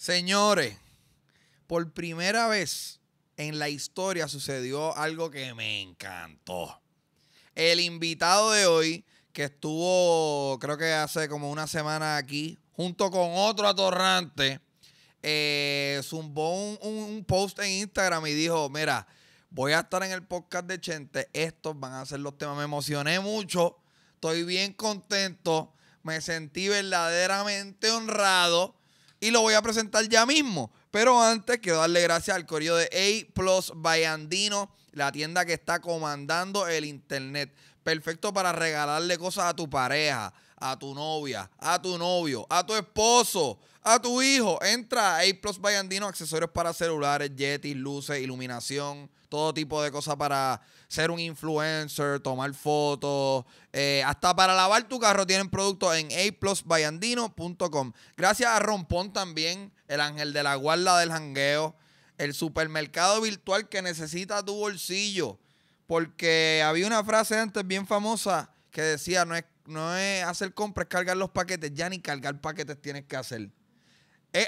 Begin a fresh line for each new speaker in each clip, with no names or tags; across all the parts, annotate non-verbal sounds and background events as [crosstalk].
Señores, por primera vez en la historia sucedió algo que me encantó. El invitado de hoy, que estuvo creo que hace como una semana aquí, junto con otro atorrante, eh, zumbó un, un post en Instagram y dijo, mira, voy a estar en el podcast de Chente, estos van a ser los temas, me emocioné mucho, estoy bien contento, me sentí verdaderamente honrado y lo voy a presentar ya mismo. Pero antes quiero darle gracias al correo de A Plus by la tienda que está comandando el internet. Perfecto para regalarle cosas a tu pareja, a tu novia, a tu novio, a tu esposo, a tu hijo. Entra a A Plus by accesorios para celulares, Yeti, luces, iluminación todo tipo de cosas para ser un influencer, tomar fotos, eh, hasta para lavar tu carro tienen productos en aplusbayandino.com. Gracias a Rompón también, el ángel de la guarda del jangueo, el supermercado virtual que necesita tu bolsillo, porque había una frase antes bien famosa que decía, no es, no es hacer compras, cargar los paquetes, ya ni cargar paquetes tienes que hacer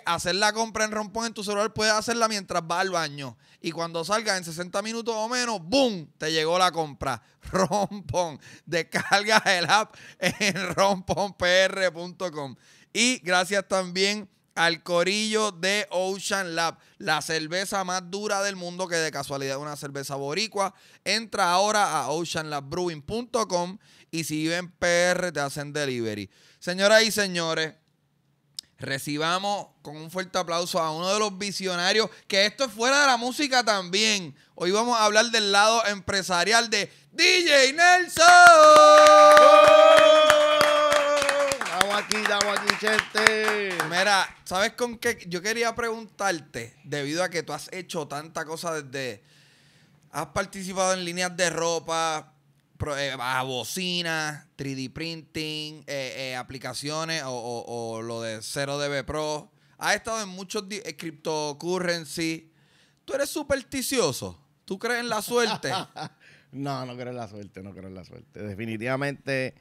hacer la compra en rompón en tu celular, puedes hacerla mientras vas al baño. Y cuando salga en 60 minutos o menos, ¡boom! Te llegó la compra. [laughs] Rompón. descargas el app en romponpr.com. Y gracias también al corillo de Ocean Lab, la cerveza más dura del mundo que de casualidad es una cerveza boricua. Entra ahora a oceanlabbrewing.com y si viven PR te hacen delivery. Señoras y señores, Recibamos con un fuerte aplauso a uno de los visionarios, que esto es fuera de la música también. Hoy vamos a hablar del lado empresarial de DJ Nelson. Estamos aquí, estamos aquí, gente. Mira, ¿sabes con qué? Yo quería preguntarte, debido a que tú has hecho tanta cosa desde... Has participado en líneas de ropa, eh, a bocina, 3D printing, eh, eh, aplicaciones o, lo de 0DB Pro. ha estado en muchos eh, cryptocurrency. ¿Tú eres supersticioso? ¿Tú crees en la suerte?
[laughs] no, no creo en la suerte, no creo en la suerte. Definitivamente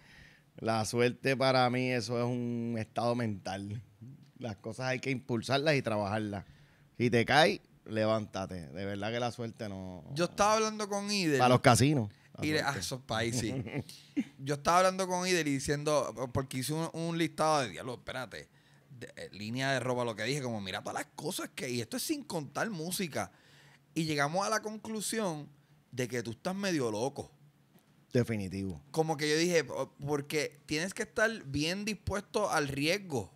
la suerte para mí eso es un estado mental. Las cosas hay que impulsarlas y trabajarlas. Si te caes, levántate. De verdad que la suerte no. Yo estaba
hablando con Ider. Para los casinos. Y esos países. Yo estaba hablando con Ider y diciendo, porque hice un, listado de diálogo, espérate, eh, línea de ropa, lo que dije, como mira todas las cosas que, y esto es sin contar música. Y llegamos a la conclusión de que tú estás medio loco.
Definitivo.
Como que yo dije, porque tienes que estar bien dispuesto al riesgo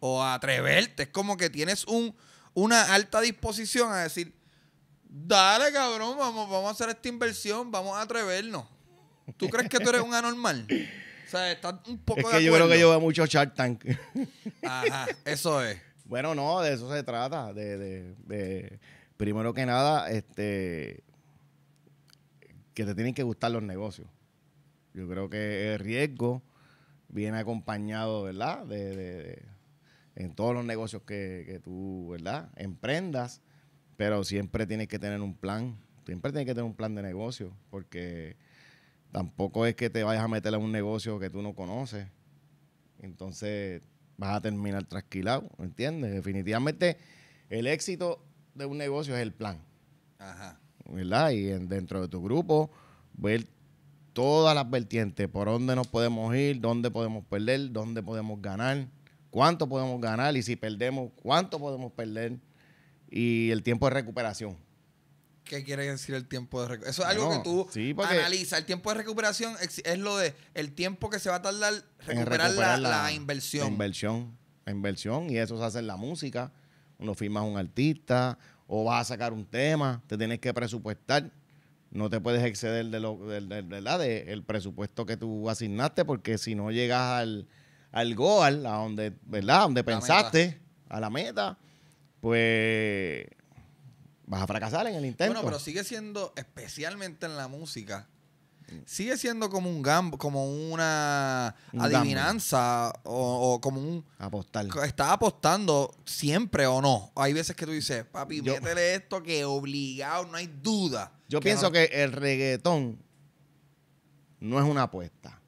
o a atreverte.
Es como que tienes un, una alta disposición a decir, Dale, cabrón, vamos, vamos a hacer esta inversión, vamos a atrevernos. ¿Tú crees que tú eres un anormal? O
sea, estás un poco es que yo creo que yo veo mucho Shark Tank. Ajá, eso es. Bueno, no, de eso se trata. De, primero que nada, este que te tienen que gustar los negocios. Yo creo que el riesgo viene acompañado, ¿verdad? De, de en todos los negocios que, que tú, ¿verdad? Emprendas pero siempre tienes que tener un plan. Siempre tienes que tener un plan de negocio. Porque tampoco es que te vayas a meter a un negocio que tú no conoces. Entonces vas a terminar trasquilado, ¿entiendes? Definitivamente el éxito de un negocio es el plan. Ajá. ¿Verdad? Y dentro de tu grupo, ver todas las vertientes, por dónde nos podemos ir, dónde podemos perder, dónde podemos ganar, cuánto podemos ganar y si perdemos, cuánto podemos perder y el tiempo de recuperación.
¿Qué quiere decir el tiempo de recuperación? Eso es algo que tú analiza El tiempo de recuperación es, lo de el tiempo que se va a tardar recuperar, la, inversión. La
inversión. La inversión. Y eso se hace en la música. Uno firma un artista o vas a sacar un tema. Te tienes que presupuestar. No te puedes exceder de lo, del presupuesto que tú asignaste porque si no llegas al, al goal, a donde, ¿verdad? donde pensaste, a la meta, pues vas a fracasar en el intento. Bueno, pero sigue
siendo, especialmente en la música, sigue siendo como un gambo, como una adivinanza o, como un apostar. Estás apostando siempre o no. Hay veces que tú dices, papi, métele esto que obligado, no hay duda.
Yo pienso que el reggaetón no es una apuesta.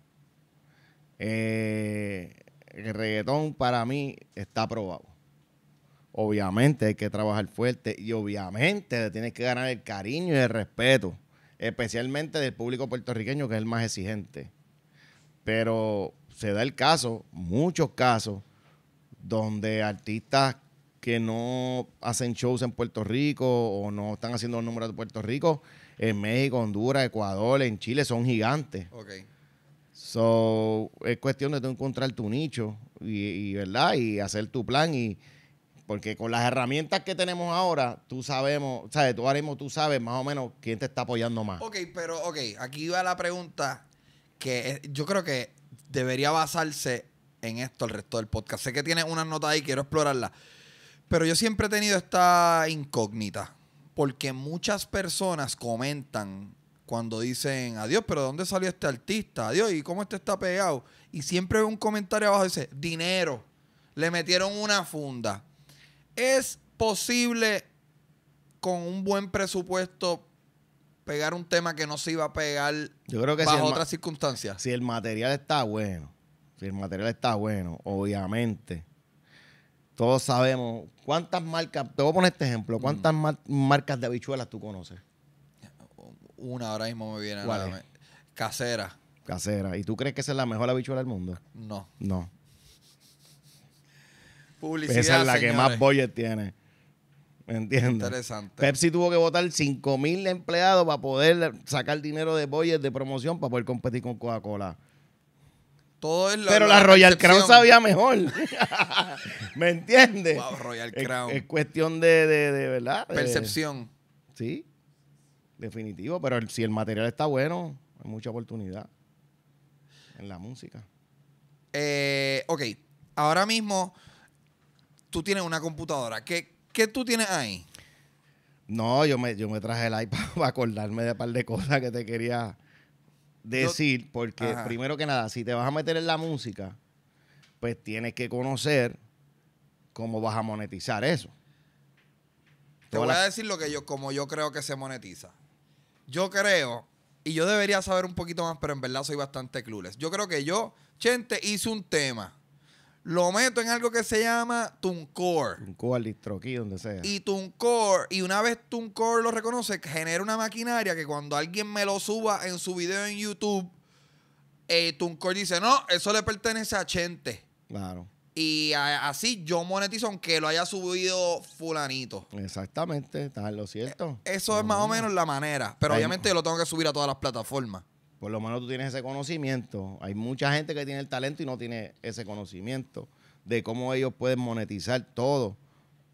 Eh, el reggaetón para mí está aprobado obviamente hay que trabajar fuerte y obviamente tienes que ganar el cariño y el respeto, especialmente del público puertorriqueño que es el más exigente. Pero se da el caso, muchos casos, donde artistas que no hacen shows en Puerto Rico o no están haciendo los números de Puerto Rico, en México, Honduras, Ecuador, en Chile, son gigantes. So, es cuestión de encontrar tu nicho y, ¿verdad? Y hacer tu plan y, porque con las herramientas que tenemos ahora, tú sabemos, sabes, tú haremos, tú sabes más o menos quién te está apoyando más. Ok,
pero ok, aquí va la pregunta
que eh, yo creo que
debería basarse en esto el resto del podcast. Sé que tienes una nota ahí, quiero explorarla. Pero yo siempre he tenido esta incógnita, porque muchas personas comentan cuando dicen, adiós, pero dónde salió este artista? Adiós, ¿y cómo este está pegado? Y siempre veo un comentario abajo que dice, dinero, le metieron una funda. ¿Es posible con un buen presupuesto pegar un tema que no se iba a pegar Yo creo que bajo si otras
circunstancias? Si el material está bueno, si el material está bueno, obviamente. Todos sabemos cuántas marcas, te voy a poner este ejemplo, mm. ¿cuántas marcas de habichuelas tú conoces?
Una ahora mismo me viene a la Casera.
Casera. ¿Y tú crees que esa es la mejor habichuela del mundo? No. No.
Esa es la que más
budget tiene. ¿Me entiendes? Interesante. Pepsi tuvo que votar 5.000 mil empleados para poder sacar dinero de budget de promoción para poder competir con Coca-Cola.
Todo es Pero la Royal Crown sabía mejor.
[laughs] ¿Me entiendes? Royal Crown. Es, cuestión de, de, ¿verdad? Percepción. sí, definitivo. Pero si el material está bueno, hay mucha oportunidad en la música. Eh,
ok, ahora mismo tú tienes una computadora. ¿Qué, tú tienes ahí?
No, yo me, yo me traje el iPad [laughs] para acordarme de un par de cosas que te quería decir, porque primero que nada, si te vas a meter en la música, pues tienes que conocer cómo vas a monetizar eso. Te voy a
decir lo que yo, como yo creo que se monetiza. Yo creo, y yo debería saber un poquito más, pero en verdad soy bastante clueless. Yo creo que yo, Chente, hice un tema lo meto en algo que se llama Tuncore.
Tuncore, DistroKey, donde sea. Y
Tuncore, y una vez Tuncore lo reconoce, genera una maquinaria que cuando alguien me lo suba en su video en YouTube, eh, dice, no, eso le pertenece a Chente.
Claro. Y
así yo monetizo aunque lo haya subido fulanito.
Exactamente, está lo cierto.
E, eso es más o menos la manera.
Pero obviamente yo lo tengo que subir a todas las plataformas. Por lo menos tú tienes ese conocimiento. Hay mucha gente que tiene el talento y no tiene ese conocimiento de cómo ellos pueden monetizar todo,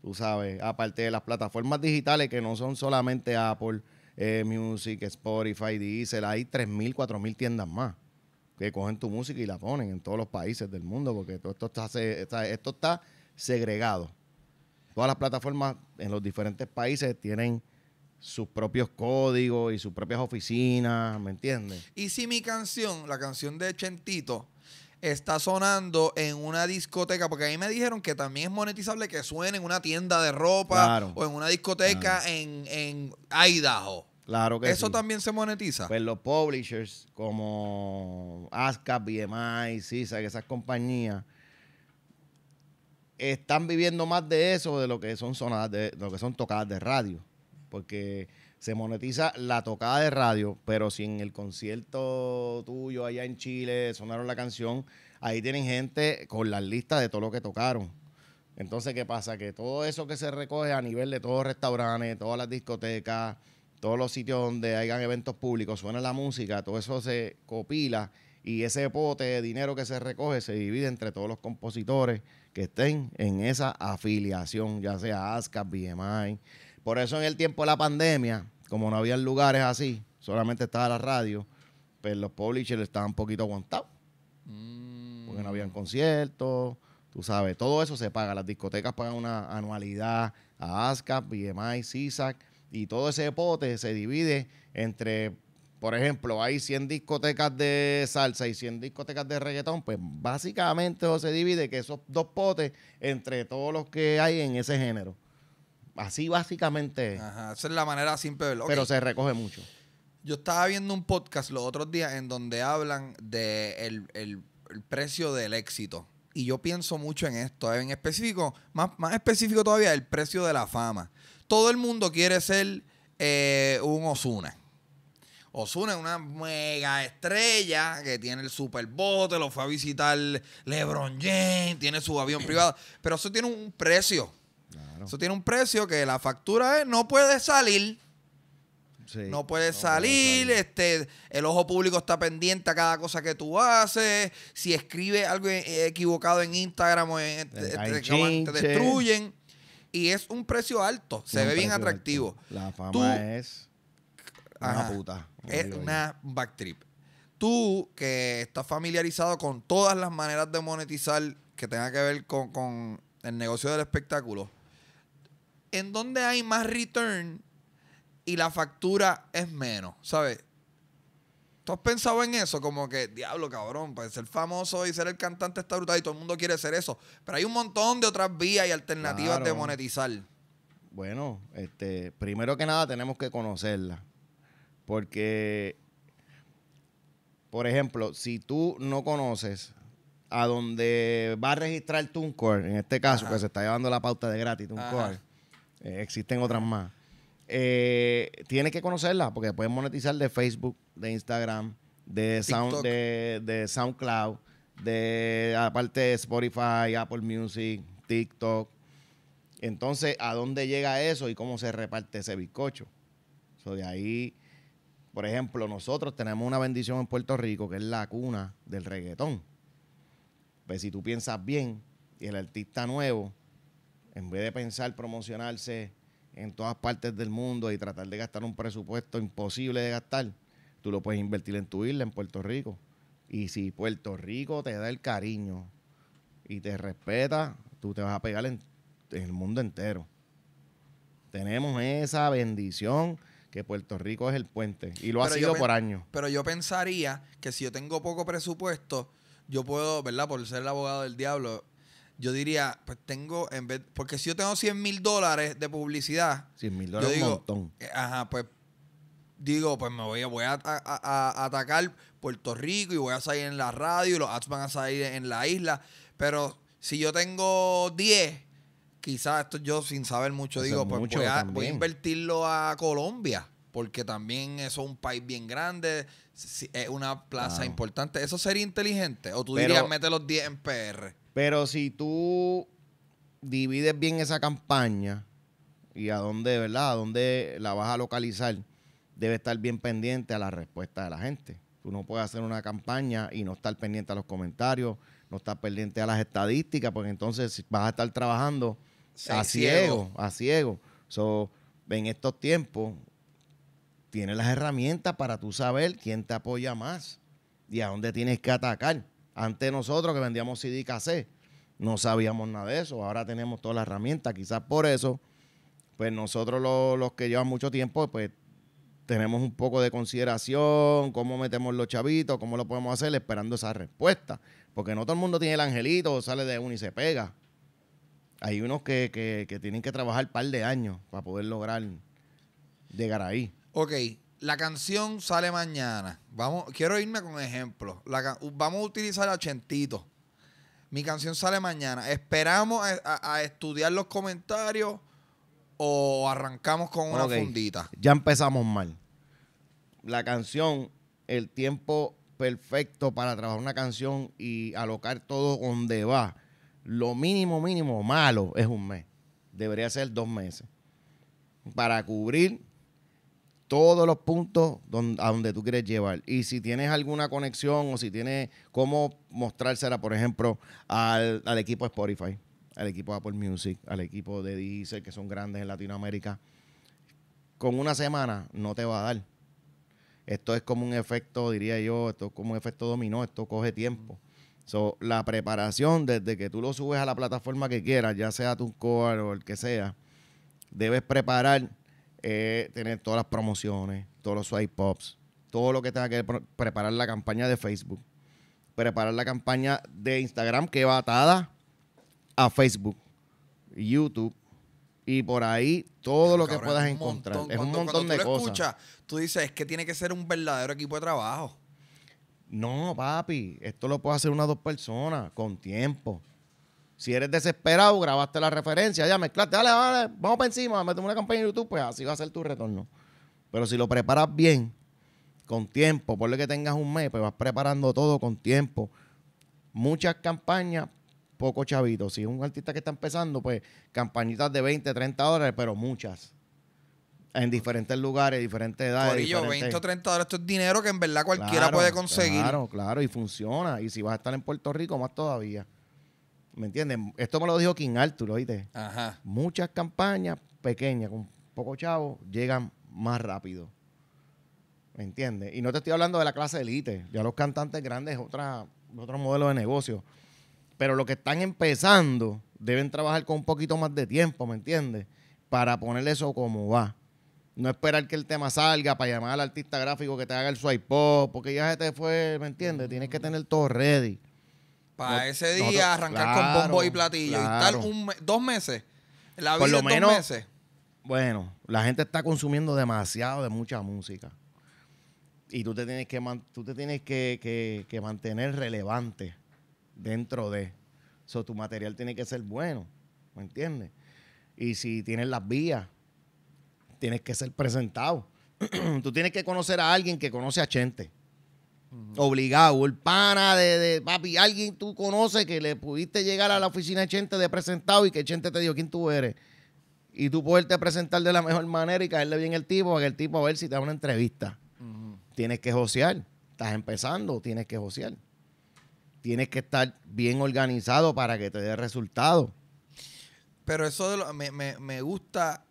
tú sabes, aparte de las plataformas digitales que no son solamente Apple, eh, Music, Spotify, Deezer, hay 3.000, 4.000 tiendas más que cogen tu música y la ponen en todos los países del mundo, porque todo esto está segregado. Todas las plataformas en los diferentes países tienen sus propios códigos y sus propias oficinas, ¿me entiendes?
Y si mi canción, la canción de Chentito, está sonando en una discoteca, porque a mí me dijeron que también es monetizable que suene en una tienda de ropa o en una discoteca en, Idaho.
Claro que Eso también se monetiza. Pues los publishers como ASCAP, BMI, CISA, esas compañías están viviendo más de eso de lo que son sonadas de lo que son tocadas de radio porque se monetiza la tocada de radio, pero si en el concierto tuyo allá en Chile sonaron la canción, ahí tienen gente con las listas de todo lo que tocaron. Entonces, ¿qué pasa? Que todo eso que se recoge a nivel de todos los restaurantes, todas las discotecas, todos los sitios donde hayan eventos públicos, suena la música, todo eso se copila y ese pote de dinero que se recoge se divide entre todos los compositores que estén en esa afiliación, ya sea ASCAP, BMI, por eso en el tiempo de la pandemia, como no había lugares así, solamente estaba la radio, pues los publishers estaban un poquito aguantados. Mm. Porque no habían conciertos, tú sabes, todo eso se paga. Las discotecas pagan una anualidad a ASCAP, BMI, CISAC, y todo ese pote se divide entre por ejemplo, hay 100 discotecas de salsa y 100 discotecas de reggaetón, pues básicamente eso se divide que esos dos potes entre todos los que hay en ese género. Así básicamente. Ajá, esa es la manera simple de Pero se recoge mucho.
Yo estaba viendo un podcast los otros días en donde hablan de el, precio del éxito. Y yo pienso mucho en esto, en específico, más, más específico todavía, el precio de la fama. Todo el mundo quiere ser eh, un Osuna. Osuna es una mega estrella que tiene el superbote, lo fue a visitar LeBron James, tiene su avión privado, pero eso tiene un precio. Eso tiene un precio que la factura es, no puede salir. no puede salir, este, el ojo público está pendiente a cada cosa que tú haces, si escribes algo e, e, equivocado en Instagram o este, te, destruyen. Y es un precio alto, se ve bien atractivo.
La fama es una puta. Es una
back trip. Tú que estás familiarizado con todas las maneras de monetizar que tenga que ver con, con el negocio del espectáculo, en donde hay más return y la factura es menos, ¿sabes? ¿Tú has pensado en eso? Como que, diablo, cabrón, pues ser famoso y ser el cantante está brutal y todo el mundo quiere ser eso. Pero hay un montón de otras vías y alternativas de
monetizar. Bueno, este, primero que nada tenemos que conocerla. Porque, por ejemplo, si tú no conoces a dónde va a registrar TuneCore, en este caso, que se está llevando la pauta de gratis TuneCore, eh, existen otras más. Eh, tienes que conocerlas porque puedes monetizar de Facebook, de Instagram, de, de, SoundCloud, de aparte de Spotify, Apple Music, TikTok. Entonces, ¿a dónde llega eso y cómo se reparte ese bizcocho? eso de ahí, por ejemplo, nosotros tenemos una bendición en Puerto Rico que es la cuna del reggaetón. Pues si tú piensas bien, y el artista nuevo en vez de pensar promocionarse en todas partes del mundo y tratar de gastar un presupuesto imposible de gastar, tú lo puedes invertir en tu isla, en Puerto Rico. Y si Puerto Rico te da el cariño y te respeta, tú te vas a pegar en, el mundo entero. Tenemos esa bendición que Puerto Rico es el puente y lo ha sido por años.
Pero yo pensaría que si yo tengo poco presupuesto, yo puedo, ¿verdad? Por ser el abogado del diablo, yo diría, pues tengo, en vez, porque si yo tengo 100 mil dólares de publicidad,
100 mil dólares digo, un montón.
Eh, ajá, pues digo, pues me voy, a, atacar Puerto Rico y voy a salir en la radio y los ads van a salir en la isla. Pero si yo tengo 10, quizás esto yo sin saber mucho digo, pues voy, a invertirlo a Colombia porque también eso es un país bien grande, es una plaza importante. ¿Eso sería inteligente? ¿O tú dirías, mete los 10 en PR?
Pero si tú divides bien esa campaña y a dónde, ¿verdad? A dónde la vas a localizar, debe estar bien pendiente a la respuesta de la gente. Tú no puedes hacer una campaña y no estar pendiente a los comentarios, no estar pendiente a las estadísticas, porque entonces vas a estar trabajando
a ciego,
a ciego. So, en estos tiempos, tienes las herramientas para tú saber quién te apoya más y a dónde tienes que atacar. Antes nosotros que vendíamos CD y cassette, no sabíamos nada de eso. Ahora tenemos todas las herramientas. Quizás por eso, pues nosotros los, que llevan mucho tiempo, pues tenemos un poco de consideración, cómo metemos los chavitos, cómo lo podemos hacer, esperando esa respuesta. Porque no todo el mundo tiene el angelito, sale de uno y se pega. Hay unos que, que tienen que trabajar un par de años para poder lograr llegar ahí. Ok,
la canción sale mañana. Vamos, quiero irme con ejemplos. vamos a utilizar a Chentito. Mi canción sale mañana. Esperamos a, estudiar los
comentarios o arrancamos con una fundita. Ya empezamos mal. La canción, el tiempo perfecto para trabajar una canción y alocar todo donde va. Lo mínimo, mínimo, malo es un mes. Debería ser dos meses. Para cubrir todos los puntos a donde tú quieres llevar. Y si tienes alguna conexión o si tienes cómo mostrársela, por ejemplo, al, al equipo Spotify, al equipo Apple Music, al equipo de Deezer, que son grandes en Latinoamérica, con una semana no te va a dar. Esto es como un efecto, diría yo, esto es como un efecto dominó, esto coge tiempo. la preparación desde que tú lo subes a la plataforma que quieras, ya sea tu core o el que sea, debes preparar tener todas las promociones, todos los swipe pops, todo lo que tenga que preparar la campaña de Facebook, preparar la campaña de Instagram que va atada a Facebook, YouTube y por ahí todo lo que puedas encontrar. Es un montón de cosas. tú dices,
es que tiene que ser un verdadero equipo de trabajo.
No, papi, esto lo puede hacer una o dos personas con tiempo. Si eres desesperado, grabaste la referencia, ya mezclaste, dale, dale, vamos para encima, metemos una campaña en YouTube, pues así va a ser tu retorno. Pero si lo preparas bien, con tiempo, por lo que tengas un mes, pues vas preparando todo con tiempo. Muchas campañas, poco chavito. Si es un artista que está empezando, pues campañitas de 20, 30 dólares, pero muchas. En diferentes lugares, diferentes edades. Por 20 o
30 dólares, esto es dinero que en verdad cualquiera puede conseguir. Claro,
claro, y funciona. Y si vas a estar en Puerto Rico, más todavía. ¿Me entiendes? Esto me lo dijo King Arthur, ¿oíste? Muchas campañas pequeñas, con poco chavo, llegan más rápido. ¿Me entiende Y no te estoy hablando de la clase elite. Ya los cantantes grandes otra, otro modelo de negocio. Pero los que están empezando deben trabajar con un poquito más de tiempo, ¿me entiende Para ponerle eso como va. No esperar que el tema salga para llamar al artista gráfico que te haga el swipe pop, porque ya se te fue, ¿me entiende Tienes que tener todo ready. Para ese día arrancar con bombo y platillo y estar
dos meses. La vida Por lo menos, dos meses.
Bueno, la gente está consumiendo demasiado de mucha música. Y tú te tienes que, tú te tienes que mantener relevante dentro de. eso tu material tiene que ser bueno. ¿Me entiendes? Y si tienes las vías, tienes que ser presentado. [clears throat] tú tienes que conocer a alguien que conoce a gente. Obligado, el pana de, de, papi, alguien tú conoces que le pudiste llegar a la oficina de Chente de presentado y que Chente te dijo quién tú eres. Y tú poderte presentar de la mejor manera y caerle bien el tipo a que el tipo a ver si te da una entrevista. Tienes que josear. Estás empezando, tienes que josear. Tienes que estar bien organizado para que te dé resultado. Pero eso
me, me gusta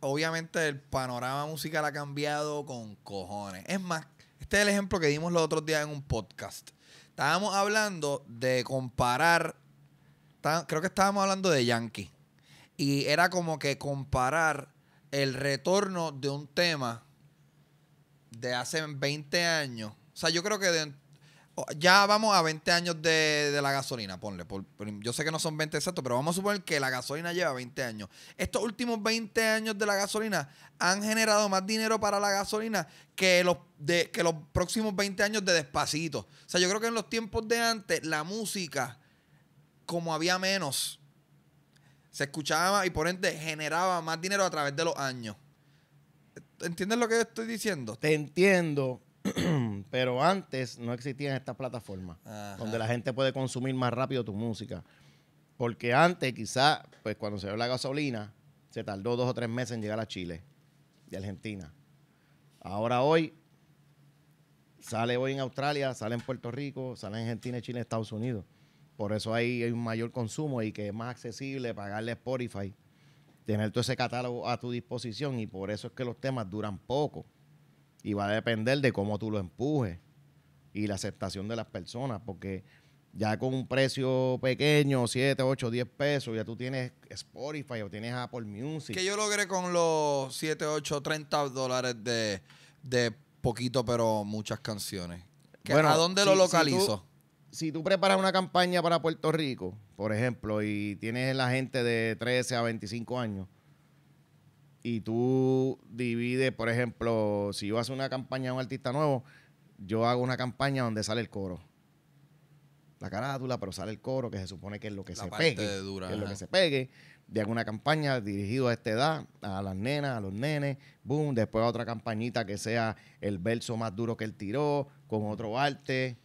obviamente el panorama musical ha cambiado con cojones. Es más, este es el ejemplo que dimos los otros días en un podcast. Estábamos hablando de comparar, creo que estábamos hablando de Yankee. Y era como que comparar el retorno de un tema de hace 20 años. O sea, yo creo que de, ya vamos a 20 años de, la gasolina, ponle. yo sé que no son 20 exactos, pero vamos a suponer que la gasolina lleva 20 años. Estos últimos 20 años de la gasolina han generado más dinero para la gasolina que los, de, que los próximos 20 años de despacito. O sea, yo creo que en los tiempos de antes, la música, como había menos, se escuchaba y por ende
generaba más dinero a través de los años. ¿Entiendes lo que estoy diciendo? Te entiendo [clears throat] Pero antes no existían estas plataformas donde la gente puede consumir más rápido tu música. Porque antes, quizás, pues cuando se dio la gasolina, se tardó dos o tres meses en llegar a Chile de Argentina. Ahora hoy, sale hoy en Australia, sale en Puerto Rico, sale en Argentina, Chile, Estados Unidos. Por eso ahí hay un mayor consumo y que es más accesible pagarle Spotify, tener todo ese catálogo a tu disposición y por eso es que los temas duran poco. Y va a depender de cómo tú lo empujes y la aceptación de las personas, porque ya con un precio pequeño, 7, 8, 10 pesos, ya tú tienes Spotify o tienes Apple Music. Que yo
logré con los 7, 8, 30 dólares de, de
poquito, pero muchas canciones. bueno, ¿A dónde lo localizo? Si si tú, preparas una campaña para Puerto Rico, por ejemplo, y tienes la gente de 13 a 25 años, y tú divides, por ejemplo, si yo hago una campaña a un artista nuevo, yo hago una campaña donde sale el coro. La carátula, pero sale el coro, que se supone que es lo que se pegue. es lo que se pegue. De alguna campaña dirigida a esta edad, a las nenas, a los nenes, boom. Después otra campañita que sea el verso más duro que él tiró, con otro arte.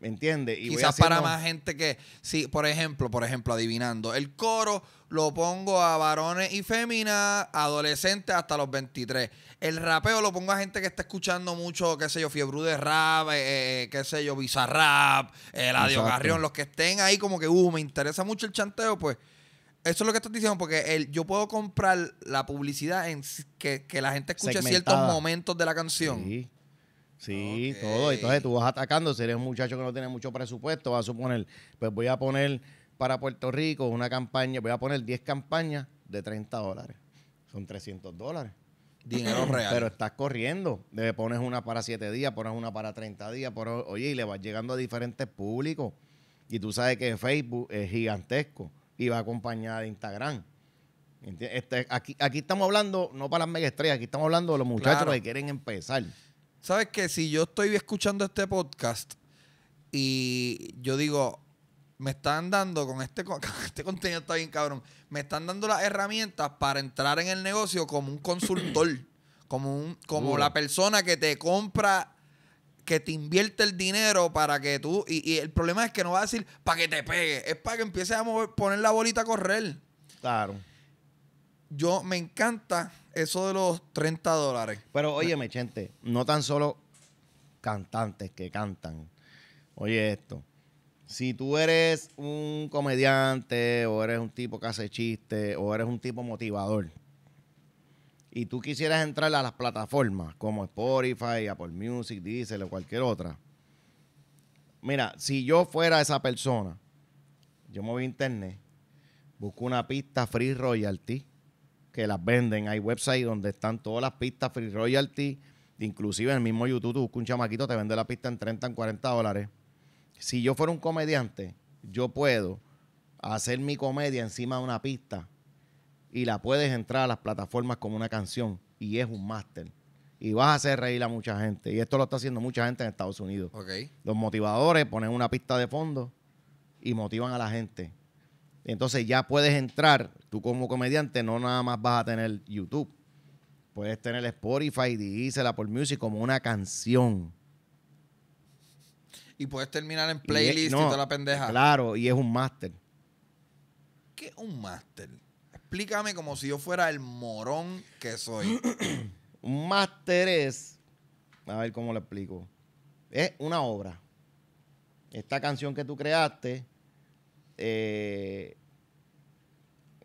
¿Me entiendes? Quizás para más
gente que, sí, por ejemplo, por
ejemplo, adivinando, el
coro lo pongo a varones y féminas, adolescentes hasta los 23. El rapeo lo pongo a gente que está escuchando mucho, qué sé yo, Fiebre de Rap, eh, eh, qué sé yo, Bizarrap, radio Carrión, los que estén ahí como que, uh, me interesa mucho el chanteo, pues eso es lo que estás diciendo, porque el, yo puedo comprar la publicidad en que, que la gente escuche ciertos momentos de la canción.
Sí. Sí, todo. Entonces tú vas atacando, si eres un muchacho que no tiene mucho presupuesto, vas a suponer, pues voy a poner para Puerto Rico una campaña, voy a poner 10 campañas de 30 dólares. Son 300 dólares. Dinero [clears throat] real. Pero estás corriendo. Le pones una para 7 días, pones una para 30 días, por, oye, y le vas llegando a diferentes públicos. Y tú sabes que Facebook es gigantesco y va acompañada de Instagram. Este, aquí, aquí estamos hablando, no para las mega estrellas, aquí estamos hablando de los muchachos que quieren empezar. ¿Sabes que Si yo estoy escuchando este podcast y yo digo,
me están dando con este, [laughs] este contenido está bien cabrón, me están dando las herramientas para entrar en el negocio como un consultor, [clears throat] como, como la persona que te compra que te invierte el dinero para que tú. Y, el problema es que no va a decir para que te pegue, es para que empieces a poner la bolita a correr. Claro.
Yo me encanta eso de los 30 dólares. Pero óyeme, gente, no tan solo cantantes que cantan. Oye esto. Si tú eres un comediante o eres un tipo que hace chistes o eres un tipo motivador y tú quisieras entrar a las plataformas como Spotify, Apple Music, Diesel o cualquier otra, mira, si yo fuera esa persona, yo me voy a internet, busco una pista free royalty que las venden. Hay websites donde están todas las pistas free royalty. Inclusive en el mismo YouTube, tú buscas un chamaquito, te vende la pista en 30, en 40 dólares. Si yo fuera un comediante, yo puedo hacer mi comedia encima de una pista y la puedes entrar a las plataformas como una canción y es un máster. Y vas a hacer reír a mucha gente. Y esto lo está haciendo mucha gente en Estados Unidos. Los motivadores ponen una pista de fondo y motivan a la gente. Entonces ya puedes entrar, tú como comediante no nada más vas a tener YouTube, puedes tener Spotify, Y la por Music como una canción.
Y puedes terminar en playlist y, toda la pendeja.
Claro, y es un máster.
¿Qué es un máster? Explícame como
si yo fuera el morón
que soy.
[clears throat] un máster es, a ver cómo lo explico, es una obra. Esta canción que tú creaste eh,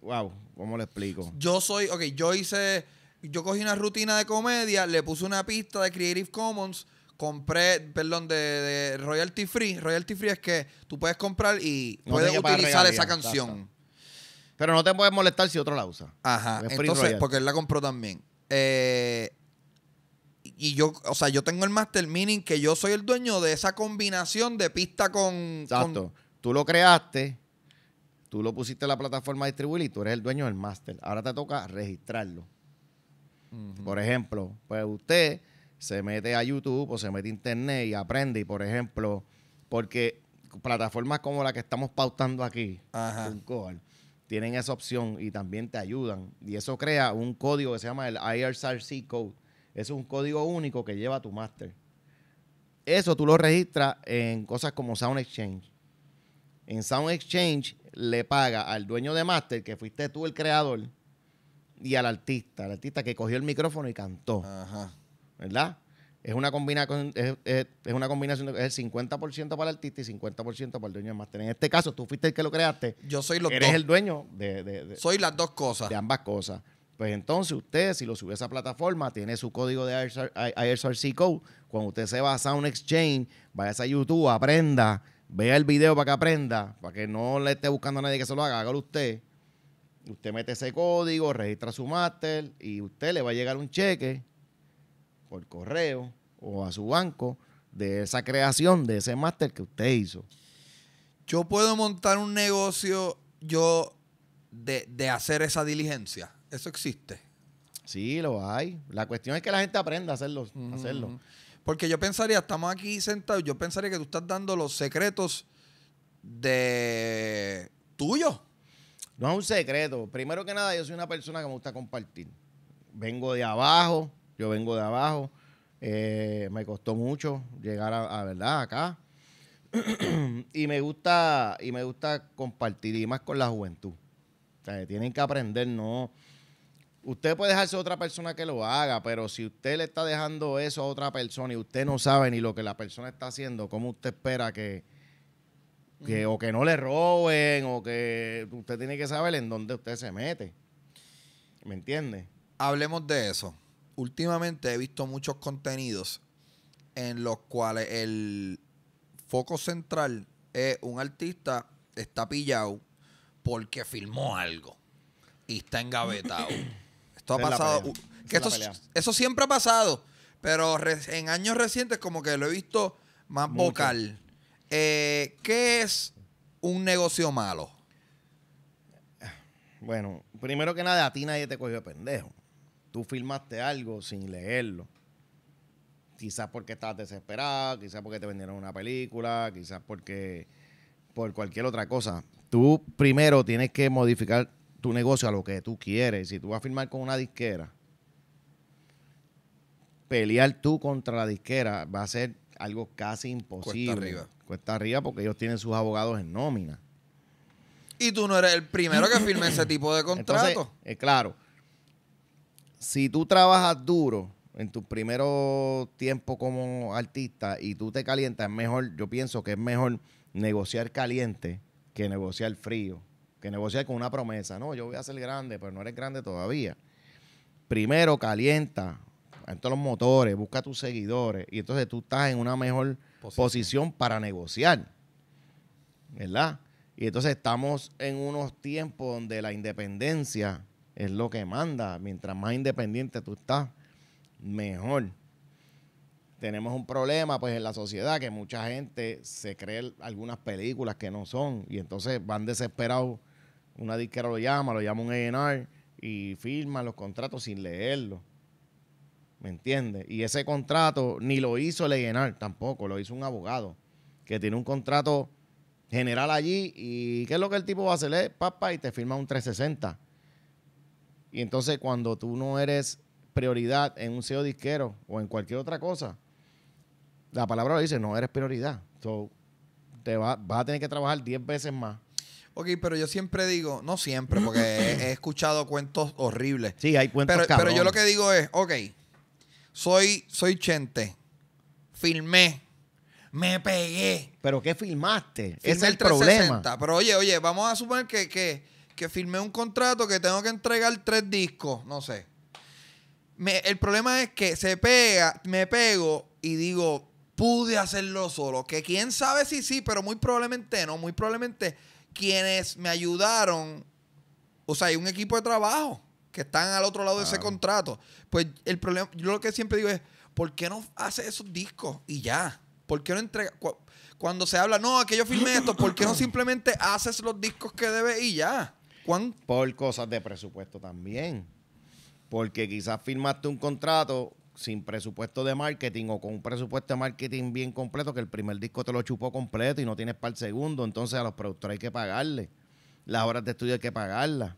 wow, ¿cómo le explico?
Yo soy, ok, yo hice, yo cogí una rutina de comedia, le puse una pista de Creative Commons, compré, perdón, de, Royalty Free. Royalty Free es que tú puedes comprar y puedes utilizar esa canción.
Pero no te puedes molestar si otro la usa.
Ajá, entonces, porque él la compró también. Eh, y yo, o sea, yo tengo el master meaning que yo soy el dueño de esa combinación de pista con... Exacto.
tú lo creaste, Tú lo pusiste en la plataforma de distribuir y tú eres el dueño del máster. Ahora te toca registrarlo. Por ejemplo, pues usted se mete a YouTube o se mete a Internet y aprende. Y por ejemplo, porque plataformas como la que estamos pautando aquí, coal, tienen esa opción y también te ayudan. Y eso crea un código que se llama el IRC Code. Es un código único que lleva tu máster. Eso tú lo registras en cosas como Sound Exchange. En Sound Exchange le paga al dueño de Master, que fuiste tú el creador, y al artista, al artista que cogió el micrófono y cantó. Ajá. ¿Verdad? Es una combinación, es, es, una combinación, es el 50% para el artista y 50% para el dueño de máster. En este caso, tú fuiste el que lo creaste. Yo soy lo Eres es el dueño de, Soy las dos cosas. De ambas cosas. Pues entonces usted, si lo sube a esa plataforma, tiene su código de ISRC, Code. Cuando usted se va a Sound Exchange, vaya a YouTube, aprenda vea el video para que aprenda, para que no le esté buscando a nadie que se lo haga, hágalo usted. Usted mete ese código, registra su máster y usted le va a llegar un cheque por correo o a su banco de esa creación, de ese máster que usted hizo. Yo puedo montar un negocio yo de, hacer esa diligencia.
Eso existe. Sí, lo hay. La cuestión es que la gente aprenda a hacerlo. hacerlo. Porque yo pensaría, estamos aquí sentados, yo pensaría que tú estás dando los secretos
de tuyo. No es un secreto. Primero que nada, yo soy una persona que me gusta compartir. Vengo de abajo, yo vengo de abajo. Eh, me costó mucho llegar a, verdad acá. [clears throat] y me gusta, y me gusta compartir, y más con la juventud. O sea, tienen que aprender, no. Usted puede dejarse a otra persona que lo haga, pero si usted le está dejando eso a otra persona y usted no sabe ni lo que la persona está haciendo, ¿cómo usted espera que, o que no le roben o que usted tiene que saber en dónde usted se mete? ¿Me entiende? Hablemos de eso. Últimamente he visto muchos contenidos
en los cuales el foco central es un artista está pillado porque filmó algo y está engavetado. [clears throat] Esto ha pasado. Que esto- eso siempre ha pasado, pero en años recientes como que lo he visto más vocal. Eh, ¿Qué es
un negocio malo? [sighs] Bueno, primero que nada, a ti nadie te cogió de pendejo. Tú firmaste algo sin leerlo. Quizás porque estabas desesperado, quizás porque te vendieron una película, quizás porque por cualquier otra cosa. Tú primero tienes que modificar tu negocio a lo que tú quieres. Si tú vas a firmar con una disquera, pelear tú contra la disquera va a ser algo casi imposible. Cuesta arriba. Cuesta arriba porque ellos tienen sus abogados en nómina.
Y tú no eres el primero que firme ese tipo de contrato.
es eh, claro. Si tú trabajas duro en tu primero tiempo como artista y tú te calientas, mejor, yo pienso que es mejor negociar caliente que negociar frío que negociar con una promesa. No, yo voy a ser grande, pero no eres grande todavía. Primero calienta, todos los motores, busca tus seguidores y entonces tú estás en una mejor posición para negociar. ¿Verdad? Y entonces estamos en unos tiempos donde la independencia es lo que manda. Mientras más independiente tú estás, mejor. Tenemos un problema pues en la sociedad que mucha gente se cree algunas películas que no son y entonces van desesperados una disquera lo llama, lo llama un A&R y firma los contratos sin leerlo ¿Me entiendes? Y ese contrato ni lo hizo el A&R tampoco, lo hizo un abogado que tiene un contrato general allí y ¿qué es lo que el tipo va a hacer? papá, y te firma un 360. Y entonces cuando tú no eres prioridad en un CEO disquero o en cualquier otra cosa, la palabra lo dice, no eres prioridad. So, te va, vas a tener que trabajar 10 veces más Ok, pero yo siempre digo, no siempre, porque he, escuchado cuentos
horribles. Sí, hay cuentos pero, pero yo lo que digo es, ok, soy, soy chente, filmé, me pegué. ¿Pero qué filmaste?
es el, problema.
Pero oye, oye, vamos a suponer que, que, firmé un contrato que tengo que entregar tres discos, no sé. el problema es que se pega, me pego y digo, pude hacerlo solo. Que quién sabe si sí, pero muy probablemente no. Muy probablemente quienes me ayudaron, o sea, hay un equipo de trabajo que están al otro lado de ese contrato. Pues el problema, yo lo que siempre digo es, ¿por qué no hace esos discos y ya? ¿Por qué no entrega? cuando se habla, no, que yo filmé esto, ¿por qué no
simplemente haces los discos que debes y ya? Por cosas de presupuesto también. Porque quizás firmaste un contrato sin presupuesto de marketing o con un presupuesto de marketing bien completo, que el primer disco te lo chupó completo y no tienes para el segundo, entonces a los productores hay que pagarle. Las horas de estudio hay que pagarlas.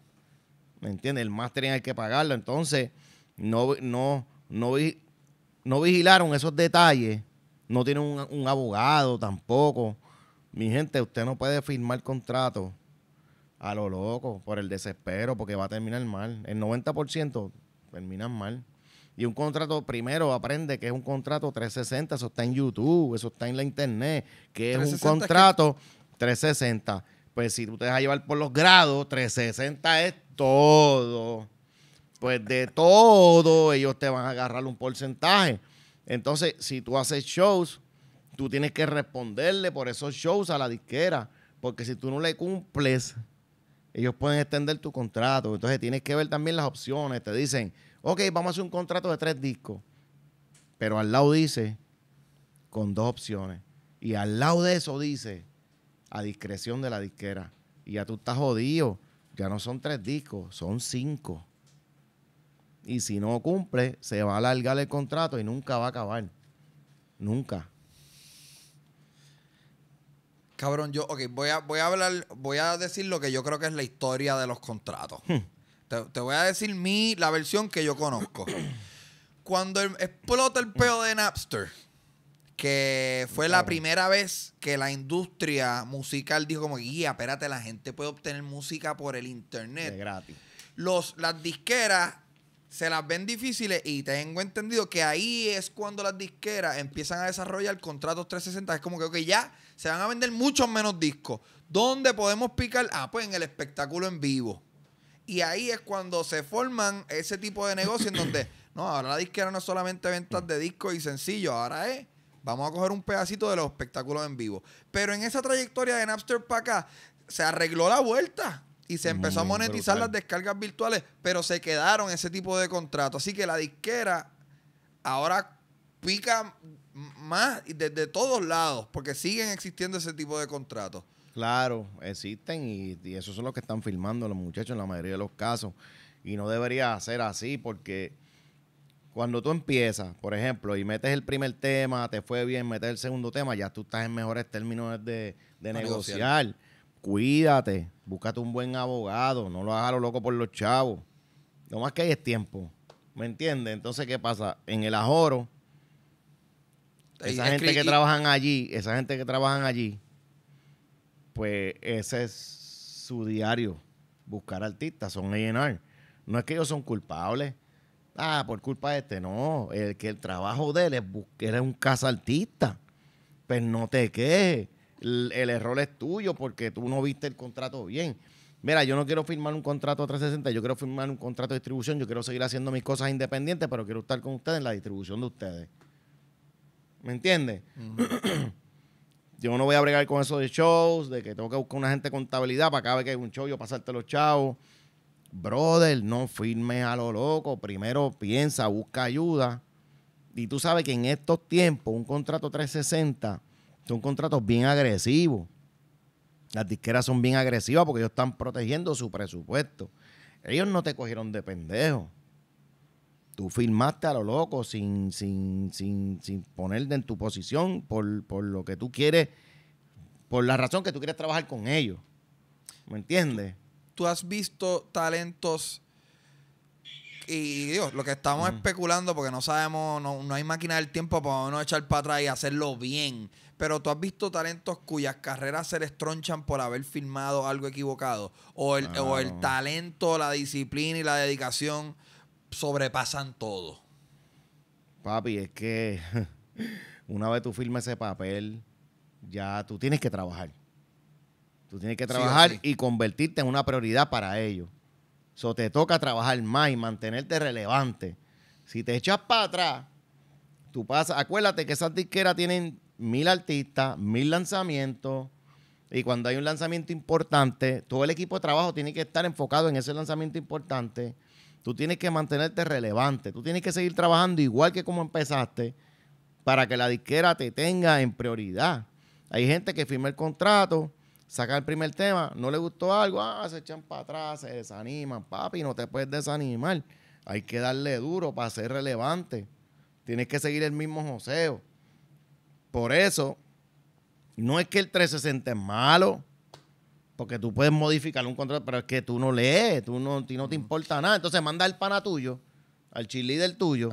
¿Me entiendes? El mastering hay que pagarlo. Entonces, no, no, no, vigilaron esos detalles. No tienen un, un abogado tampoco. Mi gente, usted no puede firmar contrato a lo loco por el desespero, porque va a terminar mal. El 90% terminan mal. Y un contrato, primero aprende que es un contrato 360, eso está en YouTube, eso está en la internet, que es un contrato 360. Pues si tú te vas a llevar por los grados, 360 es todo. Pues de todo ellos te van a agarrar un porcentaje. Entonces, si tú haces shows, tú tienes que responderle por esos shows a la disquera, porque si tú no le cumples, ellos pueden extender tu contrato. Entonces tienes que ver también las opciones. Te dicen, ok, vamos a hacer un contrato de tres discos. Pero al lado dice, con dos opciones. Y al lado de eso dice, a discreción de la disquera. Y ya tú estás jodido. Ya no son tres discos, son cinco. Y si no cumple, se va a alargar el contrato y nunca va a acabar. Nunca. Cabrón, yo, ok, voy a,
voy a hablar, voy a decir lo que yo creo que es la historia de los contratos. Hmm. Te, voy a decir mi, la versión que yo conozco. [clears throat] Cuando explota el peo de Napster, que fue la primera vez que la industria musical dijo como, guía, espérate, la gente puede obtener música por el internet. gratis. Los, las disqueras se las ven difíciles y tengo entendido que ahí es cuando las disqueras empiezan a desarrollar contratos 360. Es como que, ya se van a vender muchos menos discos. ¿Dónde podemos picar? Ah, pues en el espectáculo en vivo. Y ahí es cuando se forman ese tipo de negocio en donde, [coughs] no, ahora la disquera no es solamente ventas de discos y sencillos, ahora es, vamos a coger un pedacito de los espectáculos en vivo. Pero en esa trayectoria de Napster para acá, se arregló la vuelta y se empezó a monetizar las descargas virtuales, pero se quedaron ese tipo de contratos. Así que la disquera ahora pica más desde todos lados, porque siguen existiendo ese tipo de contratos.
Claro, existen y, y, esos son los que están filmando los muchachos en la mayoría de los casos. Y no debería ser así porque cuando tú empiezas, por ejemplo, y metes el primer tema, te fue bien, meter el segundo tema, ya tú estás en mejores términos de, negociar. Cuídate, búscate un buen abogado, no lo hagas lo loco por los chavos. Lo más que hay es tiempo. ¿Me entiendes? Entonces, ¿qué pasa? En el ajoro, esa gente que trabajan allí, esa gente que trabajan allí, pues ese es su diario, buscar artistas, son A&R. No es que ellos son culpables. Ah, por culpa de este, no. El que el trabajo de él es buscar un casa artista. Pues no te quejes. El, error es tuyo porque tú no viste el contrato bien. Mira, yo no quiero firmar un contrato a 360, yo quiero firmar un contrato de distribución, yo quiero seguir haciendo mis cosas independientes, pero quiero estar con ustedes en la distribución de ustedes. ¿Me entiendes? yo no voy a bregar con eso de shows, de que tengo que buscar una gente de contabilidad para cada vez que hay un show yo pasarte los chavos. Brother, no firmes a lo loco. Primero piensa, busca ayuda. Y tú sabes que en estos tiempos un contrato 360 son contratos bien agresivos. Las disqueras son bien agresivas porque ellos están protegiendo su presupuesto. Ellos no te cogieron de pendejo tú firmaste a lo loco sin, sin, sin, sin ponerte en tu posición por, por, lo que tú quieres, por la razón que tú quieres trabajar con ellos. ¿Me entiendes? Tú has visto talentos
y Dios, lo que estamos especulando porque no sabemos, no, hay máquina del tiempo para no echar para atrás y hacerlo bien. Pero tú has visto talentos cuyas carreras se les tronchan por haber filmado algo equivocado. O el, o el talento, la disciplina y la dedicación sobrepasan todo.
Papi, es que [laughs] una vez tú firmes ese papel, ya tú tienes que trabajar. Tú tienes que trabajar y convertirte en una prioridad para ellos. Eso te toca trabajar más y mantenerte relevante. Si te echas para atrás, tú pasas. Acuérdate que esas disqueras tienen mil artistas, mil lanzamientos. Y cuando hay un lanzamiento importante, todo el equipo de trabajo tiene que estar enfocado en ese lanzamiento importante. Tú tienes que mantenerte relevante. Tú tienes que seguir trabajando igual que como empezaste para que la disquera te tenga en prioridad. Hay gente que firma el contrato, saca el primer tema, no le gustó algo, ah, se echan para atrás, se desaniman. Papi, no te puedes desanimar. Hay que darle duro para ser relevante. Tienes que seguir el mismo joseo. Por eso, no es que el 360 es malo. Porque tú puedes modificar un contrato, pero es que tú no lees, tú no, ti no te mm. importa nada. Entonces manda el pana tuyo, al del tuyo,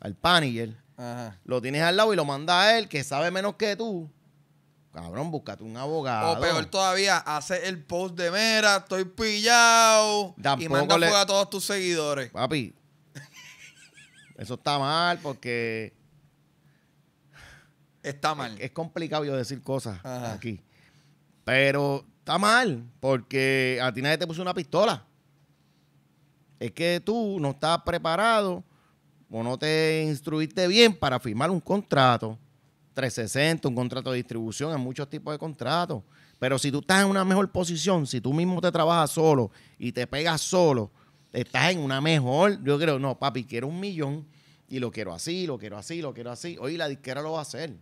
al panager. Ajá. Lo tienes al lado y lo manda a él, que sabe menos que tú. Cabrón, búscate un abogado. O peor
todavía, hace el post de mera, estoy pillado.
y manda a
todos tus seguidores.
Papi, eso está mal porque. Está mal. Es, complicado yo decir cosas aquí. Pero Está mal, porque a ti nadie te puso una pistola. Es que tú no estás preparado o no te instruiste bien para firmar un contrato 360, un contrato de distribución, hay muchos tipos de contratos. Pero si tú estás en una mejor posición, si tú mismo te trabajas solo y te pegas solo, estás en una mejor. Yo creo, no, papi, quiero un millón y lo quiero así, lo quiero así, lo quiero así. Oye, la disquera lo va a hacer.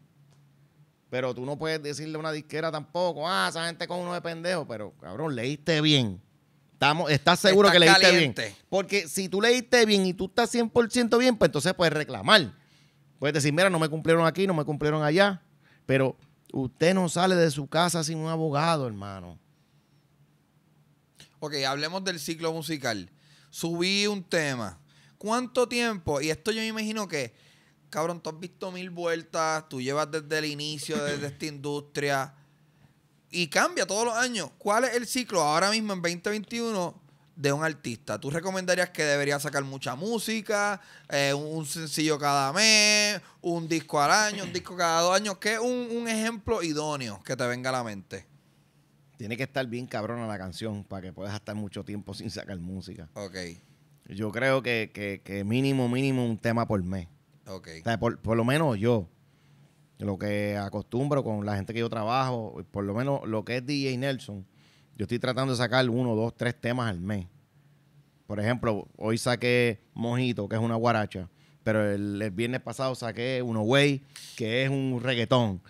Pero tú no puedes decirle a una disquera tampoco, ah, esa gente con uno de pendejo. Pero, cabrón, leíste bien. Estamos, ¿Estás seguro que leíste bien? Porque si tú leíste bien y tú estás 100% bien, pues entonces puedes reclamar. Puedes decir, mira, no me cumplieron aquí, no me cumplieron allá. Pero usted no sale de su casa sin un abogado, hermano.
Ok, hablemos del ciclo musical. Subí un tema. ¿Cuánto tiempo? Y esto yo me imagino que cabrón, tú has visto mil vueltas, tú llevas desde el inicio, desde esta industria, y cambia todos los años. ¿Cuál es el ciclo ahora mismo en 2021 de un artista? ¿Tú recomendarías que debería sacar mucha música, eh, un sencillo cada mes, un disco al año,
un disco cada dos años? ¿Qué es un, ejemplo idóneo que te venga a la mente? Tiene que estar bien cabrona la canción para que puedas estar mucho tiempo sin sacar música. Ok. Yo creo que mínimo, mínimo un tema por mes por, lo menos yo, lo que acostumbro con la gente que yo trabajo, por lo menos lo que es DJ Nelson, yo estoy tratando de sacar uno, dos, tres temas al mes. Por ejemplo, hoy saqué Mojito, que es una guaracha pero el, viernes pasado saqué Uno Way, que es un reggaetón.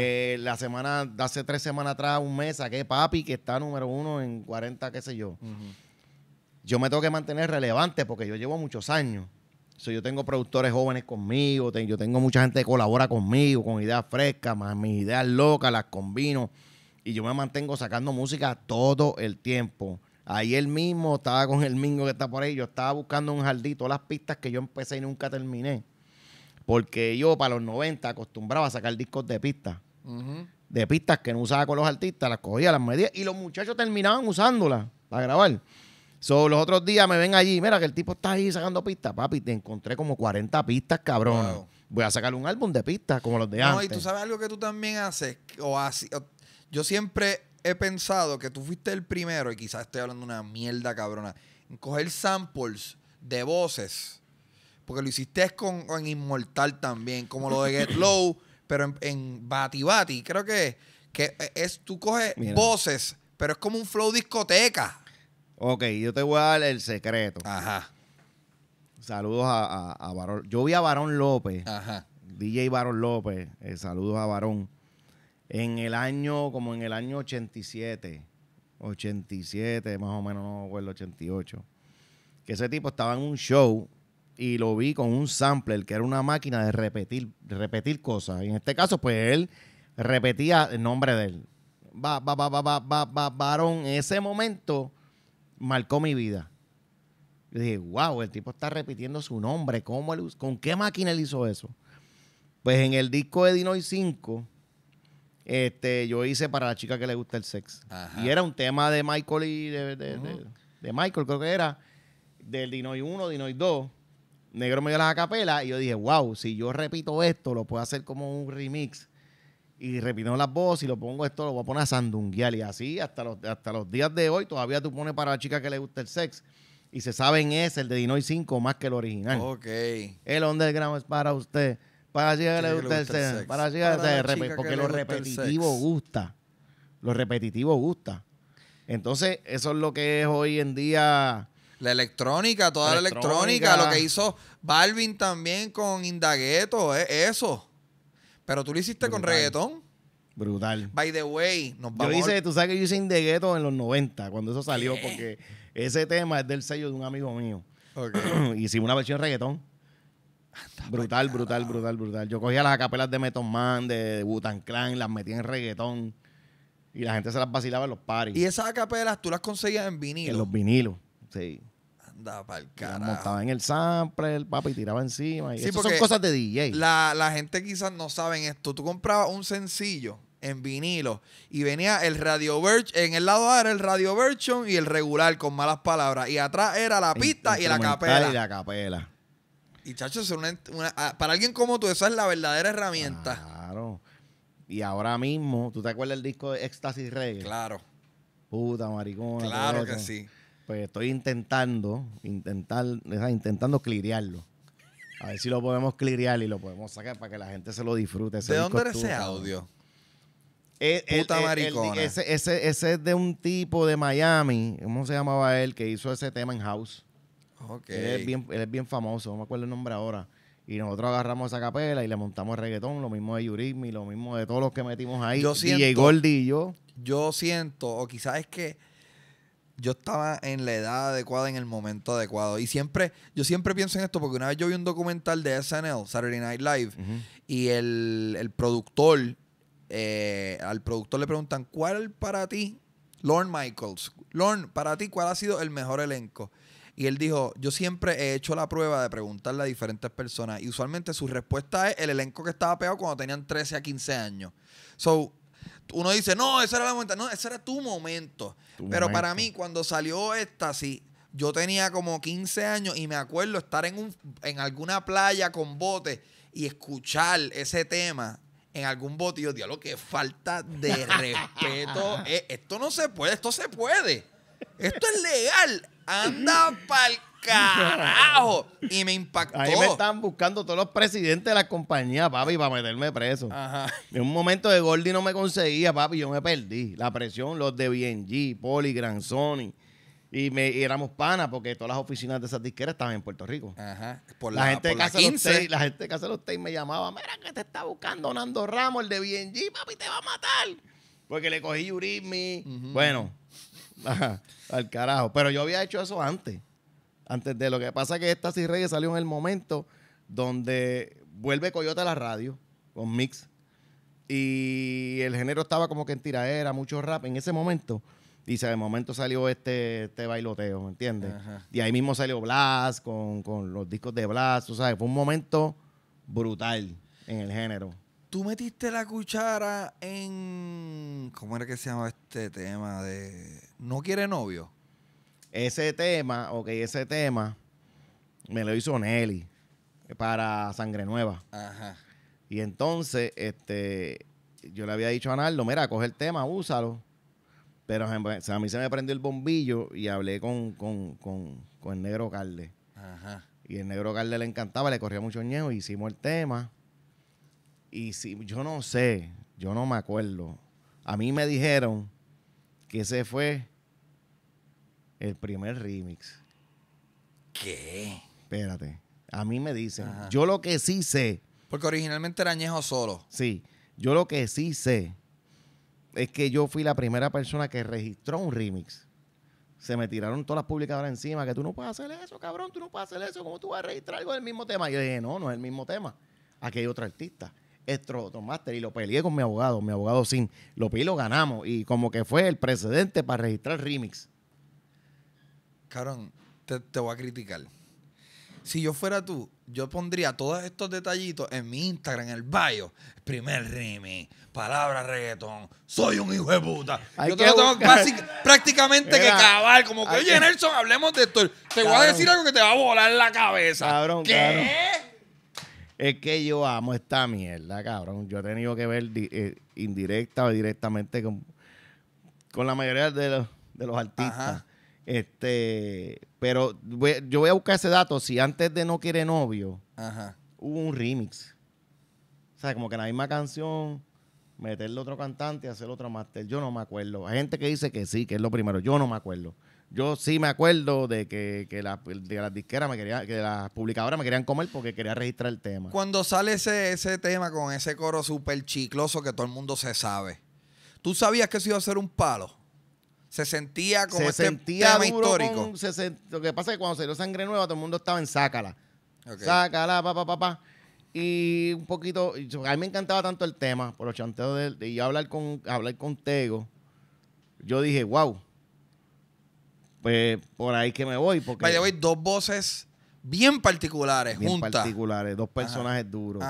Eh, la semana, hace tres semanas atrás, un mes, saqué Papi, que está número uno en 40, qué sé yo. Yo me tengo que mantener relevante porque yo llevo muchos años yo tengo productores jóvenes conmigo, yo tengo mucha gente que colabora conmigo con ideas frescas, mis ideas locas las combino y yo me mantengo sacando música todo el tiempo. Ayer mismo estaba con el Mingo que está por ahí, yo estaba buscando un jardín, todas las pistas que yo empecé y nunca terminé. Porque yo para los 90 acostumbraba a sacar discos de pistas. De pistas que no usaba con los artistas, las cogía, las medía y los muchachos terminaban usándolas para grabar. So, los otros días me ven allí, mira que el tipo está ahí sacando pistas, papi, te encontré como 40 pistas, cabrón. Voy a sacar un álbum de pistas como los de antes. No, y tú
sabes algo que tú también haces, o así, yo siempre he pensado que tú fuiste el primero, y quizás estoy hablando de una mierda cabrona, en coger samples de voces, porque lo hiciste con, Inmortal también, como lo de Get [laughs] Low, pero en, en, Bati creo que, que es, tú coges voces, pero es como un flow discoteca.
Ok, yo te voy a dar el secreto. Ajá. Saludos a, a, Barón. Yo vi a Barón López. Ajá. DJ Barón López. Eh, saludos a Barón. En el año, como en el año 87. 87, más o menos, no recuerdo, 88. Que ese tipo estaba en un show y lo vi con un sampler, que era una máquina de repetir, repetir cosas. en este caso, pues él repetía el nombre de él. Va, va, va, va, va, va, Barón. En ese momento marcó mi vida. Yo dije, wow, el tipo está repitiendo su nombre. ¿Cómo ¿Con qué máquina él hizo eso? Pues en el disco de Dinoy 5, este, yo hice para la chica que le gusta el sexo. Y era un tema de Michael y de, Michael, creo que era, del Dinoy 1, Dinoy 2. Negro me dio las acapelas y yo dije, wow, si yo repito esto, lo puedo hacer como un remix y repito las voces y lo pongo esto, lo voy a poner a sandunguear y así hasta los, hasta los días de hoy todavía tú pones para la chica que le gusta el sex y se saben ese, el de Dino y 5 más que el original. Ok. El underground es para usted, para la chica que le gusta, el sex, para la porque lo repetitivo gusta, lo repetitivo gusta. Entonces, eso es lo que es hoy en día... La electrónica, toda la electrónica, lo que
hizo Balvin también con Indagueto, eso.
Pero tú lo hiciste con reggaetón. Brutal.
By the way, nos vamos. Yo hice,
tú sabes que yo hice Ghetto en los 90, cuando eso salió, porque ese tema es del sello de un amigo mío. Okay. [clears throat] Hicimos una versión reggaetón. brutal, brutal, brutal, brutal. Yo cogía las acapelas de Meton Man, de Butan Clan, las metía en reggaetón. Y la gente se las vacilaba en los paris. ¿Y esas acapelas tú las conseguías en vinilo? En los vinilos, sí. Anda, para el en el sample, papi, tiraba encima. Y sí, son cosas de DJ.
La, gente quizás no saben esto. Tú comprabas un sencillo en vinilo y venía el radio version, en el lado A era el radio version y el regular con malas palabras y atrás era la pista y la capela. Y la
capela. Y
chacho, ah, para alguien como tú esa es la verdadera herramienta.
Claro. Y ahora mismo, ¿tú te acuerdas del disco de Éxtasis Rey? Claro. Puta maricón. Claro que sí. Pues estoy intentando, intentar, intentando clirearlo. A ver si lo podemos clirear y lo podemos sacar para que la gente se lo disfrute. ¿De dónde era ese audio? Eh, Puta maricona. ese, es de un tipo de Miami, ¿cómo se llamaba él? Que hizo ese tema en House. Okay. Él, es bien, él es bien famoso, no me acuerdo el nombre ahora. Y nosotros agarramos esa capela y le montamos reggaetón, lo mismo de Yurimi, lo mismo de todos los que metimos ahí. Y siento, DJ Gordy y yo. Yo siento, o quizás
es que yo estaba en la edad adecuada, en el momento adecuado. Y siempre, yo siempre pienso en esto porque una vez yo vi un documental de SNL, Saturday Night Live, y el, productor, eh, al productor le preguntan, ¿cuál para ti, Lorne Michaels? Lorne, para ti, ¿cuál ha sido el mejor elenco? Y él dijo, yo siempre he hecho la prueba de preguntarle a diferentes personas y usualmente su respuesta es el elenco que estaba pegado cuando tenían 13 a 15 años. So, uno dice, no, ese era la momento. No, ese era tu momento. Pero para mí, cuando salió esta, sí, yo tenía como 15 años y me acuerdo estar en, alguna playa con bote y escuchar ese tema en algún bote. Y yo, diablo, qué falta de respeto. [laughs] Eh, esto no se puede, esto se puede. Esto es legal. Anda pa'l carajo. Y me
impactó. Ahí me estaban buscando todos los presidentes de la compañía, papi, para meterme preso. En un momento de Gordy no me conseguía, papi, yo me perdí. La presión, los de BNG, Poli, Gran Sony. Y, me, éramos panas porque todas las oficinas de esas disqueras estaban en Puerto Rico. Ajá. la, gente de casa la gente de me llamaba, mira que te está buscando Nando Ramos, el de BNG, papi, te va a matar. Porque le cogí Yurimi. Bueno, [laughs] al carajo. Pero yo había hecho eso antes antes de lo que pasa que esta Si Reyes salió en el momento donde vuelve Coyote a la radio con Mix y el género estaba como que en tiraera, mucho rap en ese momento. Y de momento salió este, este bailoteo, ¿me entiendes? Y ahí mismo salió Blas con, los discos de Blas, O sea, fue un momento brutal en el género. Tú metiste la cuchara en. ¿Cómo era que se llamaba este tema? de No quiere novio. Ese tema, ok, ese tema me lo hizo Nelly eh, para Sangre Nueva. Ajá. Y entonces, este, yo le había dicho a Naldo, mira, coge el tema, úsalo. Pero a mí se me prendió el bombillo y hablé con, con, con, el negro Calde. Ajá. Y el negro Calde le encantaba, le corría mucho ñejo, hicimos el tema. Y si, yo no sé, yo no me acuerdo. A mí me dijeron que ese fue el primer remix.
¿Qué?
Espérate. A mí me dicen. Yo lo que sí sé. Porque originalmente era Ñejo solo. Sí. Yo lo que sí sé es que yo fui la primera persona que registró un remix. Se me tiraron todas las publicadoras encima que tú no puedes hacer eso, cabrón, tú no puedes hacer eso, ¿cómo tú vas a registrar algo del mismo tema? Y yo dije, no, no es el mismo tema. Aquí hay otro artista. Estro otro Y lo peleé con mi abogado, mi abogado sin. Lo peleé lo ganamos. Y como que fue el precedente para registrar remix.
Cabrón, te, voy a criticar. Si yo fuera tú, yo pondría todos estos detallitos en mi Instagram, en el bio. Primer rime, palabra reggaetón, soy un hijo de puta. yo tengo prácticamente que cabal. Como que, oye, Nelson, hablemos de esto. Te voy a decir algo que te va a volar la
cabeza. ¿Qué? Es que yo amo esta mierda, cabrón. Yo he tenido que ver eh, indirecta o directamente con, con la mayoría de los, de artistas. Este, pero yo voy a buscar ese dato. Si antes de No Quiere Novio hubo un remix. O sea, como que en la misma canción, meterle otro cantante y hacer otro máster. Yo no me acuerdo. Hay gente que dice que sí, que es lo primero. Yo no me acuerdo. Yo sí me acuerdo de que, que la, de las disqueras me querían, que las publicadoras me querían comer porque quería registrar el tema.
Cuando sale ese, ese tema con ese coro súper chicloso que todo el mundo se sabe, ¿tú sabías que eso iba a ser un palo?
se sentía como se este tema histórico. lo que pasa es que cuando salió Sangre Nueva, todo el mundo estaba en Sácala. Sácala, papá, papá. Y un poquito, a mí me encantaba tanto el tema, por los chanteos de, de y hablar con, hablar con Tego, yo dije, wow, pues por ahí que me voy. Porque Vaya, dos voces bien particulares bien particulares, dos personajes [laughs] duros.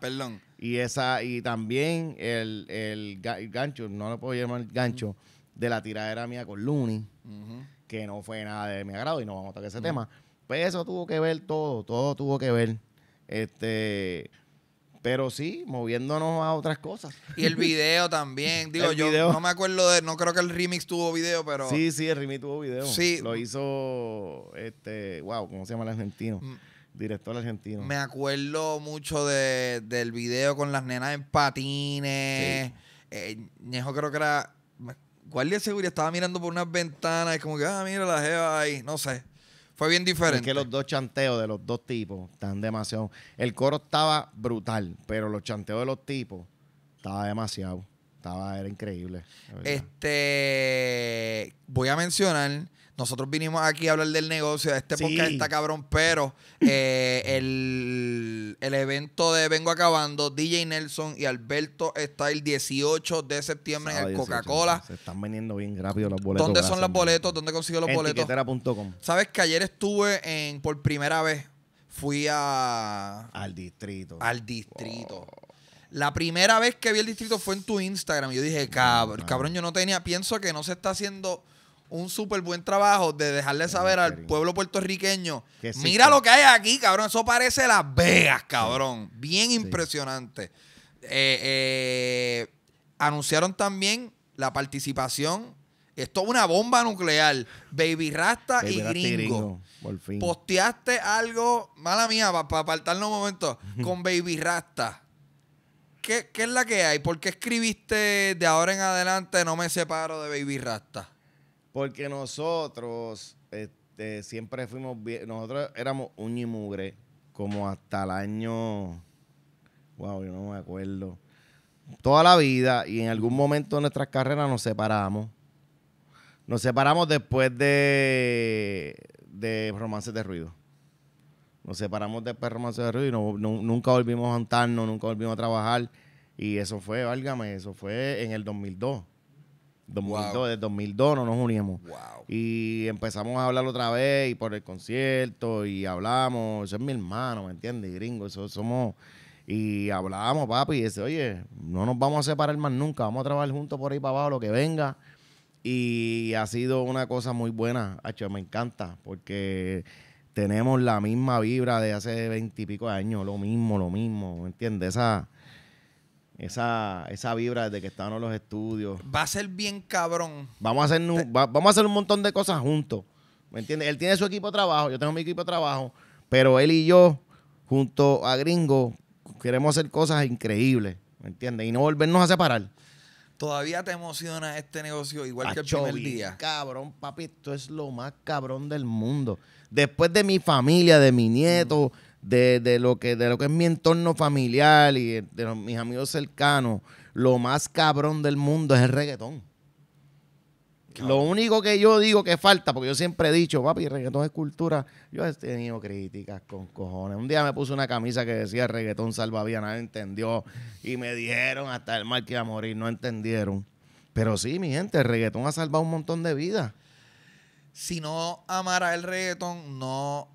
Perdón. Y esa, y también el, gancho, no lo puedo llamar gancho de la tiradera mía con Looney, que no fue nada de mi agrado y no vamos a tocar ese tema. Pues eso tuvo que ver todo, todo tuvo que ver. Este, pero sí, moviéndonos a otras cosas. Y el [laughs]
video también. Digo, yo no me acuerdo de, no creo que el remix tuvo video, pero. Sí, sí, el remix tuvo video. Lo
hizo este, wow, ¿cómo se llama el argentino? Mm. Director argentino. Me acuerdo mucho de, del video con las
nenas en patines. Eh, Ñejo creo que era guardia de seguridad estaba mirando
por unas ventanas, y como que, ah, mira
la jeva ahí, no sé.
Fue bien diferente. Es que los dos chanteos de los dos tipos están demasiado. El coro estaba brutal, pero los chanteos de los tipos estaba demasiado. Estaba, era increíble. Este.
Voy a mencionar nosotros vinimos aquí a hablar del negocio, de este podcast está cabrón, pero eh, el, evento de Vengo Acabando, DJ Nelson y Alberto está el 18 de septiembre en el Coca-Cola.
Se están vendiendo bien rápido los boletos. ¿Dónde son los boletos?
¿Dónde consigo los en boletos? Sabes que ayer estuve en por primera vez, fui a... Al distrito. Al distrito. Oh. La primera vez que vi el distrito fue en tu Instagram. Yo dije, cabrón, cabrón, yo no tenía, pienso que no se está haciendo un súper buen trabajo de dejarle saber al pueblo puertorriqueño, mira lo que hay aquí, cabrón, eso parece Las Vegas, cabrón, bien impresionante. Eh, eh, anunciaron también la participación, esto es una bomba nuclear, Baby Rasta, y, gringo. fin. Posteaste algo, mala mía, para apartarnos un momento, con Baby Rasta. ¿Qué, ¿Qué es la que hay? ¿Por qué escribiste de ahora en adelante no me separo de Baby Rasta?
Porque nosotros este, siempre fuimos bien. Nosotros éramos un y mugre, como hasta el año. Wow, yo no me acuerdo. Toda la vida y en algún momento de nuestras carreras nos separamos. Nos separamos después de, de Romances de Ruido. Nos separamos después de Romances de Ruido y nunca volvimos a juntarnos, nunca volvimos a trabajar. Y eso fue, válgame, eso fue en el 2002 desde 2002 no nos unimos. Y empezamos a hablar otra vez y por el concierto y hablamos. Eso es mi hermano, ¿me entiendes? Gringo, eso somos. Y hablábamos, papi, y dice, oye, no nos vamos a separar más nunca, vamos a trabajar juntos por ahí para abajo, lo que venga. Y ha sido una cosa muy buena, hecho me encanta, porque tenemos la misma vibra de hace veintipico años, lo mismo, lo mismo, ¿me entiendes? Esa esa, esa vibra desde que estábamos en los estudios. Va a ser bien cabrón. Vamos a hacer un, vamos a hacer un montón de cosas juntos. ¿Me entiendes? Él tiene su equipo de trabajo, yo tengo mi equipo de trabajo, pero él y yo, junto a Gringo, queremos hacer cosas increíbles. ¿Me entiendes? Y no volvernos a separar.
¿Todavía te emociona este negocio igual que el primer día?
Cabrón, papi, esto es lo más cabrón del mundo. Después de mi familia, de mi nieto, de, lo que, de lo que es mi entorno familiar y de mis amigos cercanos, lo más cabrón del mundo es el reggaetón. Lo único que yo digo que falta, porque yo siempre he dicho, papi, reggaetón es cultura. Yo he tenido críticas con cojones. Un día me puse una camisa que decía reggaetón salvavía, nadie entendió. Y me dijeron hasta el mal que iba a morir, no entendieron. Pero sí, mi gente, el reggaetón ha salvado un montón de vidas. Si no amara el reggaetón, no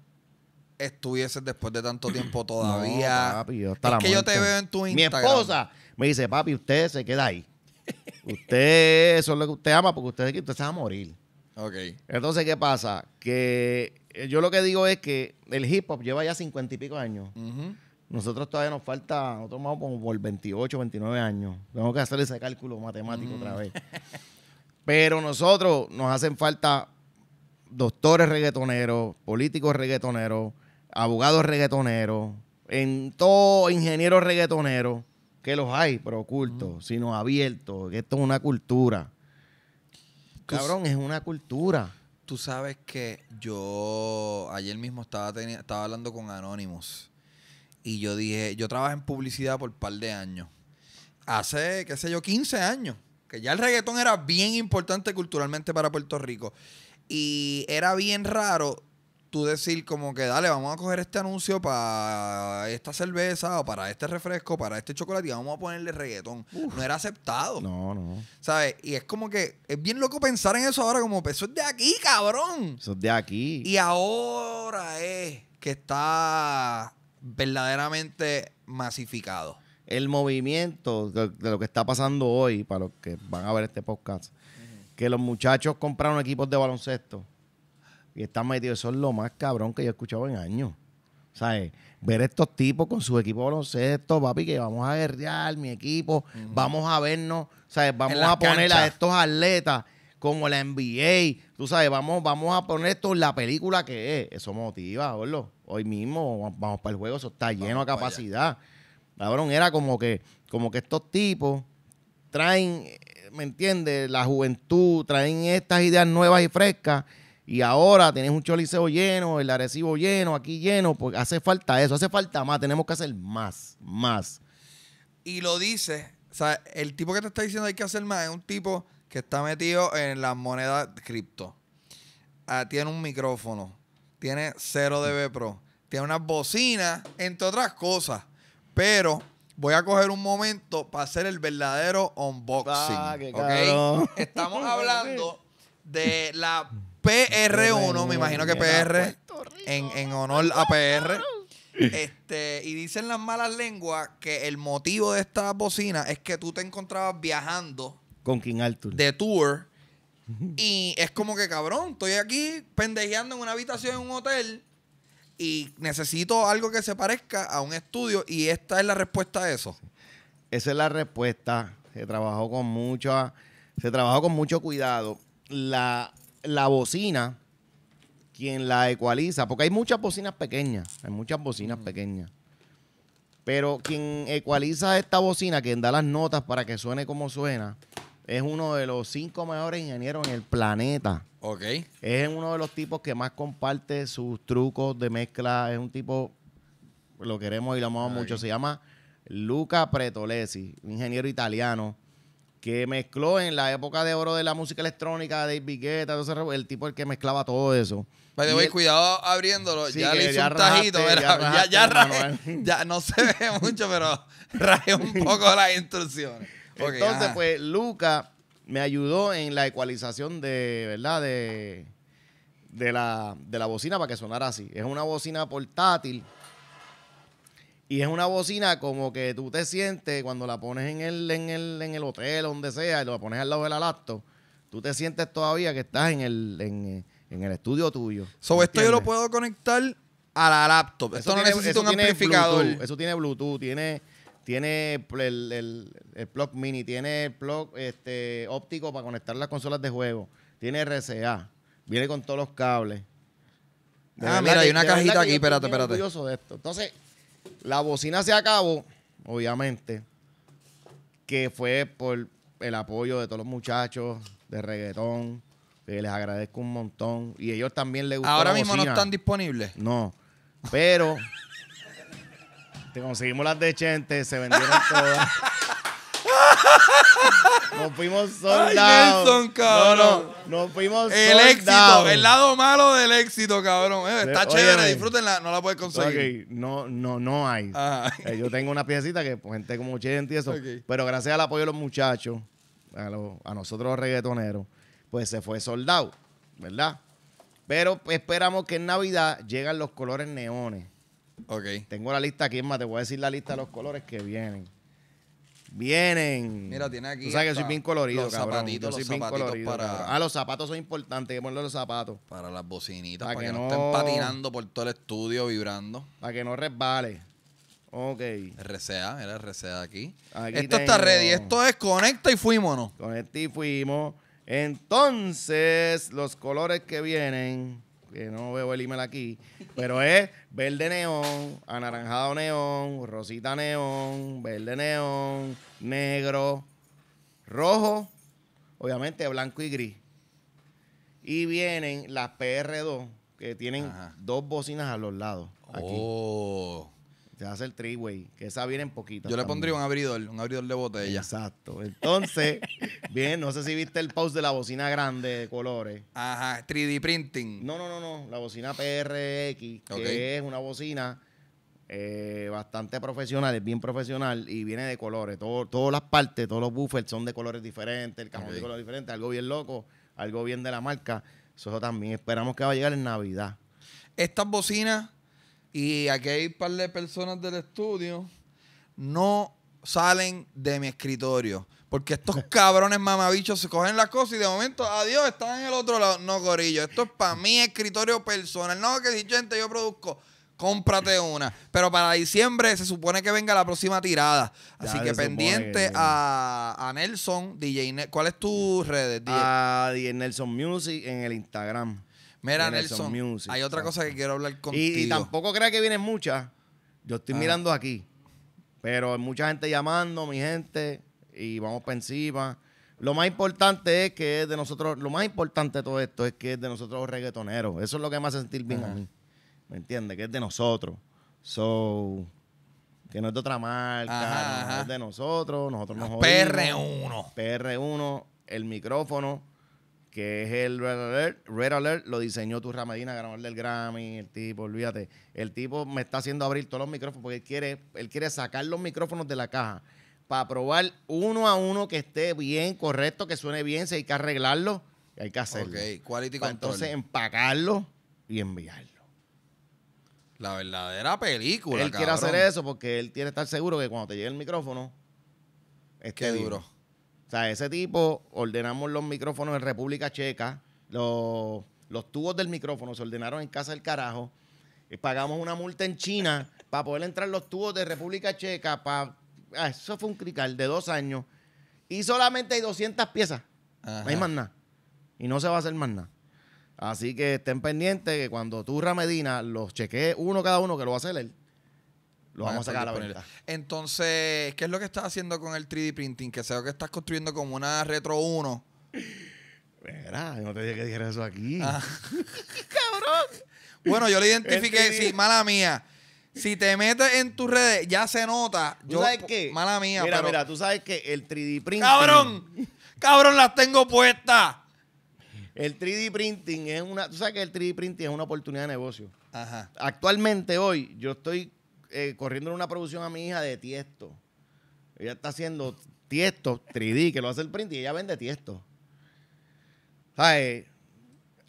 Estuviese después de tanto
tiempo [clears throat] todavía. es que yo te veo en tu Instagram. Mi esposa me dice, papi, usted se queda ahí. [laughs] Usted, eso es lo que usted ama, porque usted, usted se va a morir. Ok. Entonces, ¿qué pasa? Que eh, yo lo que digo es que el hip hop lleva ya cincuenta y pico años. Nosotros todavía nos falta, nosotros vamos como por 28, 29 años. Tengo que hacer ese cálculo matemático otra mm. vez. [laughs] Pero nosotros nos hacen falta doctores reggaetoneros, políticos reggaetoneros, abogados reggaetonero, en todo ingeniero reggaetonero, que los hay, pero ocultos, sino abiertos. Esto es una cultura. Cabrón, es una cultura.
Tú sabes que yo ayer mismo estaba, estaba hablando con Anonymous y yo dije, yo trabajé en publicidad por un par de años. Hace, qué sé yo, 15 años. Que ya el reggaetón era bien importante culturalmente para Puerto Rico. Y era bien raro tú decir como que, dale, vamos a coger este anuncio para esta cerveza o para este refresco, para este chocolate y vamos a ponerle reggaetón. no era aceptado. No, no. ¿Sabes? Y es como que es bien loco pensar en eso ahora como, pues, eso es de aquí, cabrón.
Eso es de aquí.
Y ahora es que está verdaderamente masificado.
El movimiento de lo que está pasando hoy, para los que van a ver este podcast, que los muchachos compraron equipos de baloncesto y están metidos. Eso es lo más cabrón que yo he escuchado en años. ¿Sabes? Eh, ver estos tipos con su equipo baloncesto, papi, que vamos a guerrear, mi equipo, vamos a vernos, ¿sabes? Vamos a poner a estos atletas como la NBA, tú sabes, vamos, vamos a poner esto en la película que es. Eso motiva, boludo. Hoy mismo vamos para el juego, eso está lleno de capacidad. Cabrón, era como que, como que estos tipos traen, ¿me entiendes? La juventud, traen estas ideas nuevas y frescas y ahora Tienes un Choliseo lleno, el Arecibo lleno, aquí lleno, pues hace falta eso, hace falta más, tenemos que hacer más, más. Y
lo dice, o sea, el tipo que te está diciendo hay que hacer más es un tipo que está metido en las monedas cripto. Ah, tiene un micrófono, tiene cero DB Pro, tiene una bocina entre otras cosas. Pero voy a coger un momento para hacer el verdadero unboxing. Ah, Estamos [laughs] hablando de la PR1, me imagino que PR, en, honor a PR. Este, y dicen las malas lenguas que el motivo de esta bocina es que tú te encontrabas viajando
Con King Arthur. de tour
[laughs] y es como que cabrón, estoy aquí pendejeando en una habitación en un hotel
y necesito algo que se parezca a un estudio y esta es la respuesta a eso. Esa es la respuesta. Se trabajó con mucho se trabajó con mucho cuidado. La, la bocina quien la ecualiza, porque hay muchas bocinas pequeñas, hay muchas bocinas pequeñas. Pero quien ecualiza esta bocina, quien da las notas para que suene como suena, es uno de los cinco mejores ingenieros en el planeta. Ok. Es uno de los tipos que más comparte sus trucos de mezcla. Es un tipo, lo queremos y lo amamos mucho. Se llama Luca Pretolesi, ingeniero italiano que mezcló en la época de oro de la música electrónica, de Guetta, el tipo el que mezclaba todo eso. Pero cuidado abriéndolo, ya le hice ya un tajito, ya, no se ve [laughs] mucho, pero rajé un [laughs] poco las instrucciones. Entonces, pues, Luca me ayudó en la ecualización de, ¿verdad? De, de, la, de la bocina para que sonara así. Es una bocina portátil y es una bocina como que tú te sientes cuando la pones en el, en el, hotel, donde sea, y la pones al lado de la laptop, tú te sientes todavía que estás en el, en, eh, el estudio tuyo. sobre esto yo lo puedo conectar a la laptop. esto no necesita un amplificador. eso tiene Bluetooth, tiene, el, el, plug mini, tiene el plug este, óptico para conectar las consolas de juego, tiene RCA, viene con todos los cables. ah, mira, hay una cajita aquí, espérate, espérate. de esto. Entonces, la bocina se acabó, obviamente, que fue por el apoyo de todos los muchachos de reggaetón. Que les agradezco un montón. Y ellos también les gustó Ahora mismo no están disponibles. No. Pero te conseguimos las de Chente, se vendieron [laughs] todas. Nos fuimos soldados.
nos fuimos El éxito, el lado malo del éxito, cabrón. Eh, está eh, chévere, disfrútenla, no la puedes conseguir.
No, no, no hay. Eh, yo tengo una piecita que pues, gente como y eso. Pero gracias al apoyo de los muchachos, a, nosotros los reggaetoneros, pues se fue soldado, ¿verdad? Pero esperamos que en Navidad lleguen los colores neones. Ok. Tengo la lista aquí, más te voy a decir la lista de los colores que vienen. Vienen. Mira, tiene aquí. O sabes que soy bien colorido, los Zapatitos, los zapatitos para. Ah, los zapatos son importantes. Hay los zapatos. Para las bocinitas, para, que, no estén patinando por todo el estudio
vibrando. Para que no resbale. Ok. RCA, era RCA aquí. esto está ready. Esto es conecta y fuimos,
Conecta y fuimos. Entonces, los colores que vienen que no veo el email aquí, pero es verde neón, anaranjado neón, rosita neón, verde neón, negro, rojo, obviamente blanco y gris. Y vienen las PR2 que tienen dos bocinas a los lados. Aquí. Oh se hace el three-way, que esa viene en poquito. Yo le pondría un abridor, un abridor de botella. Exacto. Entonces, [laughs] bien, no sé si viste el post de la bocina grande de colores. Ajá, 3D printing. No, no, no, no. La bocina PRX, que es una bocina eh, bastante profesional, es bien profesional y viene de colores. Todo, todas las partes, todos los buffers son de colores diferentes, el cajón de colores diferentes, algo bien loco, algo bien de la marca. Eso también esperamos que va a llegar en Navidad. Estas bocinas
y aquí hay un par de personas del estudio. No salen de mi escritorio. Porque estos [laughs] cabrones mamabichos se cogen las cosas y de momento, adiós, están en el otro lado. No, gorillo, esto es para mi escritorio personal. No, que si gente yo produzco, cómprate una. Pero para diciembre se supone que venga la próxima tirada. Así que pendiente A, Nelson, DJ. ¿Cuál es tu redes? A DJ Nelson
Music en el Instagram. Mira, Nelson, hay otra cosa
que quiero hablar contigo. Y, tampoco
crea que vienen muchas. Yo estoy ah. mirando aquí. Pero hay mucha gente llamando, mi gente. Y vamos para encima. Lo más importante es que es de nosotros, lo más importante de todo esto es que es de nosotros los reggaetoneros. Eso es lo que me hace sentir bien a mí. ¿Me entiendes? Que es de nosotros. So, que no es de otra marca, es de nosotros, nosotros nos PR1. PR1, el micrófono que es el Red Alert. lo diseñó tu Ramadina, ganador del Grammy, el tipo, olvídate. El tipo me está haciendo abrir todos los micrófonos porque él quiere, él quiere sacar los micrófonos de la caja para probar uno a uno que esté bien, correcto, que suene bien, si hay que arreglarlo, hay que hacerlo. Ok, quality control. Entonces empacarlo y enviarlo. La verdadera película. Él quiere hacer eso porque él tiene estar seguro que cuando te llegue el micrófono. Esté Qué duro. O sea, ese tipo, ordenamos los micrófonos en República Checa, los, tubos del micrófono se ordenaron en casa del carajo, y eh, pagamos una multa en China para poder entrar los tubos de República Checa, para, ah, eso fue un crical de dos años, y solamente hay 200 piezas, no hay más nada, y no se va a hacer más nada. Así que estén pendientes que cuando tú, Medina los chequees uno cada uno, que lo va a hacer él, lo vamos a sacar a la venta.
Entonces, ¿qué es lo que estás haciendo con el 3D printing? Que sé que estás construyendo como una Retro 1. Verá, yo no
te dije que dijera eso aquí. Ah. [laughs]
¡Cabrón! Bueno, yo lo identifiqué, este sí, mala mía. Si te metes en tus redes, ya se nota. ¿Tú sabes qué? Mala mía, Mira, pero... mira,
tú sabes que el 3D printing... ¡Cabrón! ¡Cabrón, las tengo puestas! El 3D printing es una... Tú sabes que el 3D printing es una oportunidad de negocio. Ajá. Actualmente, hoy, yo estoy eh, corriendo una producción a mi hija de tiesto. Ella está haciendo tiesto 3D, que lo hace el print, y ella vende tiesto. ¿Sabes? Eh,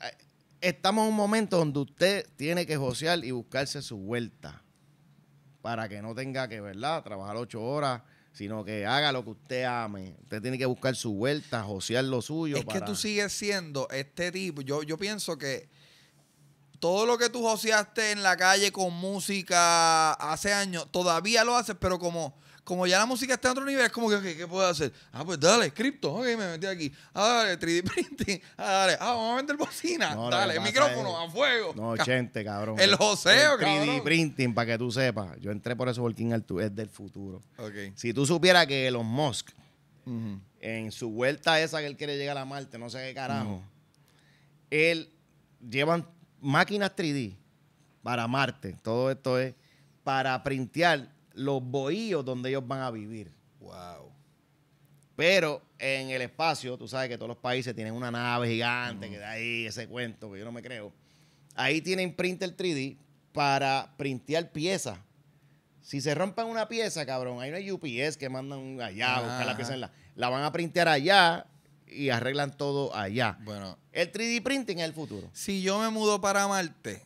eh, estamos en un momento donde usted tiene que josear y buscarse su vuelta para que no tenga que, ¿verdad?, trabajar ocho horas, sino que haga lo que usted ame. Usted tiene que buscar su vuelta, josear lo suyo. Es que tú sigues siendo
este tipo. Yo, yo pienso que todo lo que tú joseaste en la calle con música hace años, todavía lo haces, pero como, como ya la música está en otro nivel, es como que, ¿qué puedo hacer? Ah, pues dale, cripto, ok, me metí aquí. Ah, dale, 3D printing. [laughs] Ah, dale, ah, vamos a vender bocina. dale, micrófono,
a fuego. No, gente cabrón. El joseo, cabrón. 3D printing, para que tú sepas. Yo entré por eso porque es del futuro. Ok. Si tú supieras que Elon Musk, en su vuelta esa que él quiere llegar a Marte, no sé qué carajo, él llevan máquinas 3D para Marte, todo esto es para printear los bohíos donde ellos van a vivir. Wow. Pero en el espacio, tú sabes que todos los países tienen una nave gigante, que da ahí ese cuento que yo no me creo. Ahí tienen printer 3D para printear piezas. Si se rompen una pieza, cabrón, hay no hay UPS que mandan allá a buscar la pieza en la. La van a printear allá y arreglan todo allá. Bueno. El 3D printing es el futuro. Si yo me mudo para Marte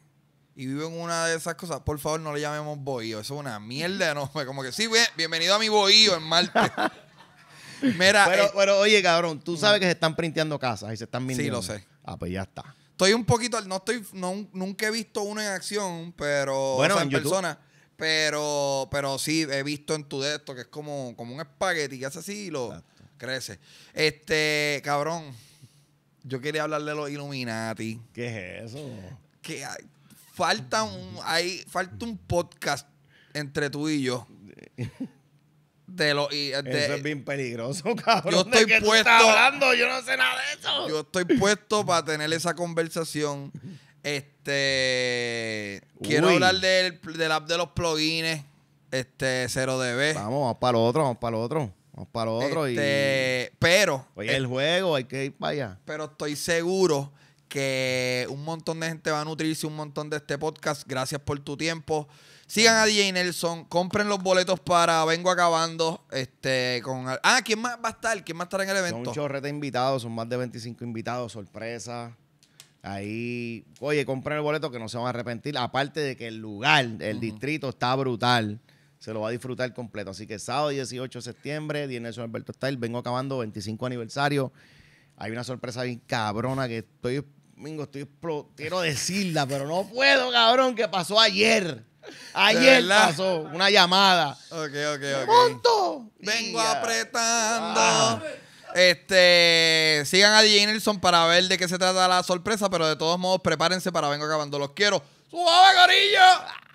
y vivo en una de esas cosas, por
favor no le llamemos bohío. Eso es una mierda, ¿no? [laughs] Como que sí, bienvenido a mi bohío en Marte. [laughs]
Mira. Pero, eh, pero, oye, cabrón, tú sabes que se están printeando casas y se están mintiendo. Sí, lo sé. Ah, pues ya está.
Estoy un poquito, no estoy, nunca he visto uno en acción, pero bueno, en, persona. Pero, pero sí, he visto en tu de esto que es como, como un espagueti que hace así y lo crece. Este, cabrón, yo quería hablar de los Illuminati. ¿Qué es eso? Que falta un, hay, falta un podcast entre tú y yo. [laughs] De lo, eso es bien peligroso, [laughs] cabrón. Yo estoy puesto. hablando? Yo no sé nada de eso. Yo estoy puesto para tener esa conversación. Este. Quiero hablar del, del app de los plugins.
Este, 0DB. Vamos, vamos para lo otro, vamos para lo otro para otro este, Pero. Eh, el, juego, hay que ir para allá. Pero
estoy seguro que un montón de gente va a nutrirse un montón de este podcast. Gracias por tu tiempo. Sigan a DJ Nelson, compren los boletos para Vengo Acabando. Este, con
Ah, ¿quién más va a estar? ¿Quién más estará en el evento? Son un chorrete invitados, son más de 25 invitados, sorpresa. Ahí, oye, compren el boleto que no se van a arrepentir. Aparte de que el lugar, el distrito está brutal se lo va a disfrutar completo. Así que sábado 18 de septiembre, Día Nelson Alberto Style, vengo acabando 25 aniversario. Hay una sorpresa bien cabrona que estoy, Mingo, estoy, quiero decirla, pero no puedo, cabrón, que pasó ayer. Ayer pasó una llamada.
Ok, ok, ok. Vengo apretando. Ah. Este, sigan a DJ Nelson para ver de qué se trata la sorpresa, pero de todos modos prepárense para vengo acabando. Los quiero.
¡Suave, gorilla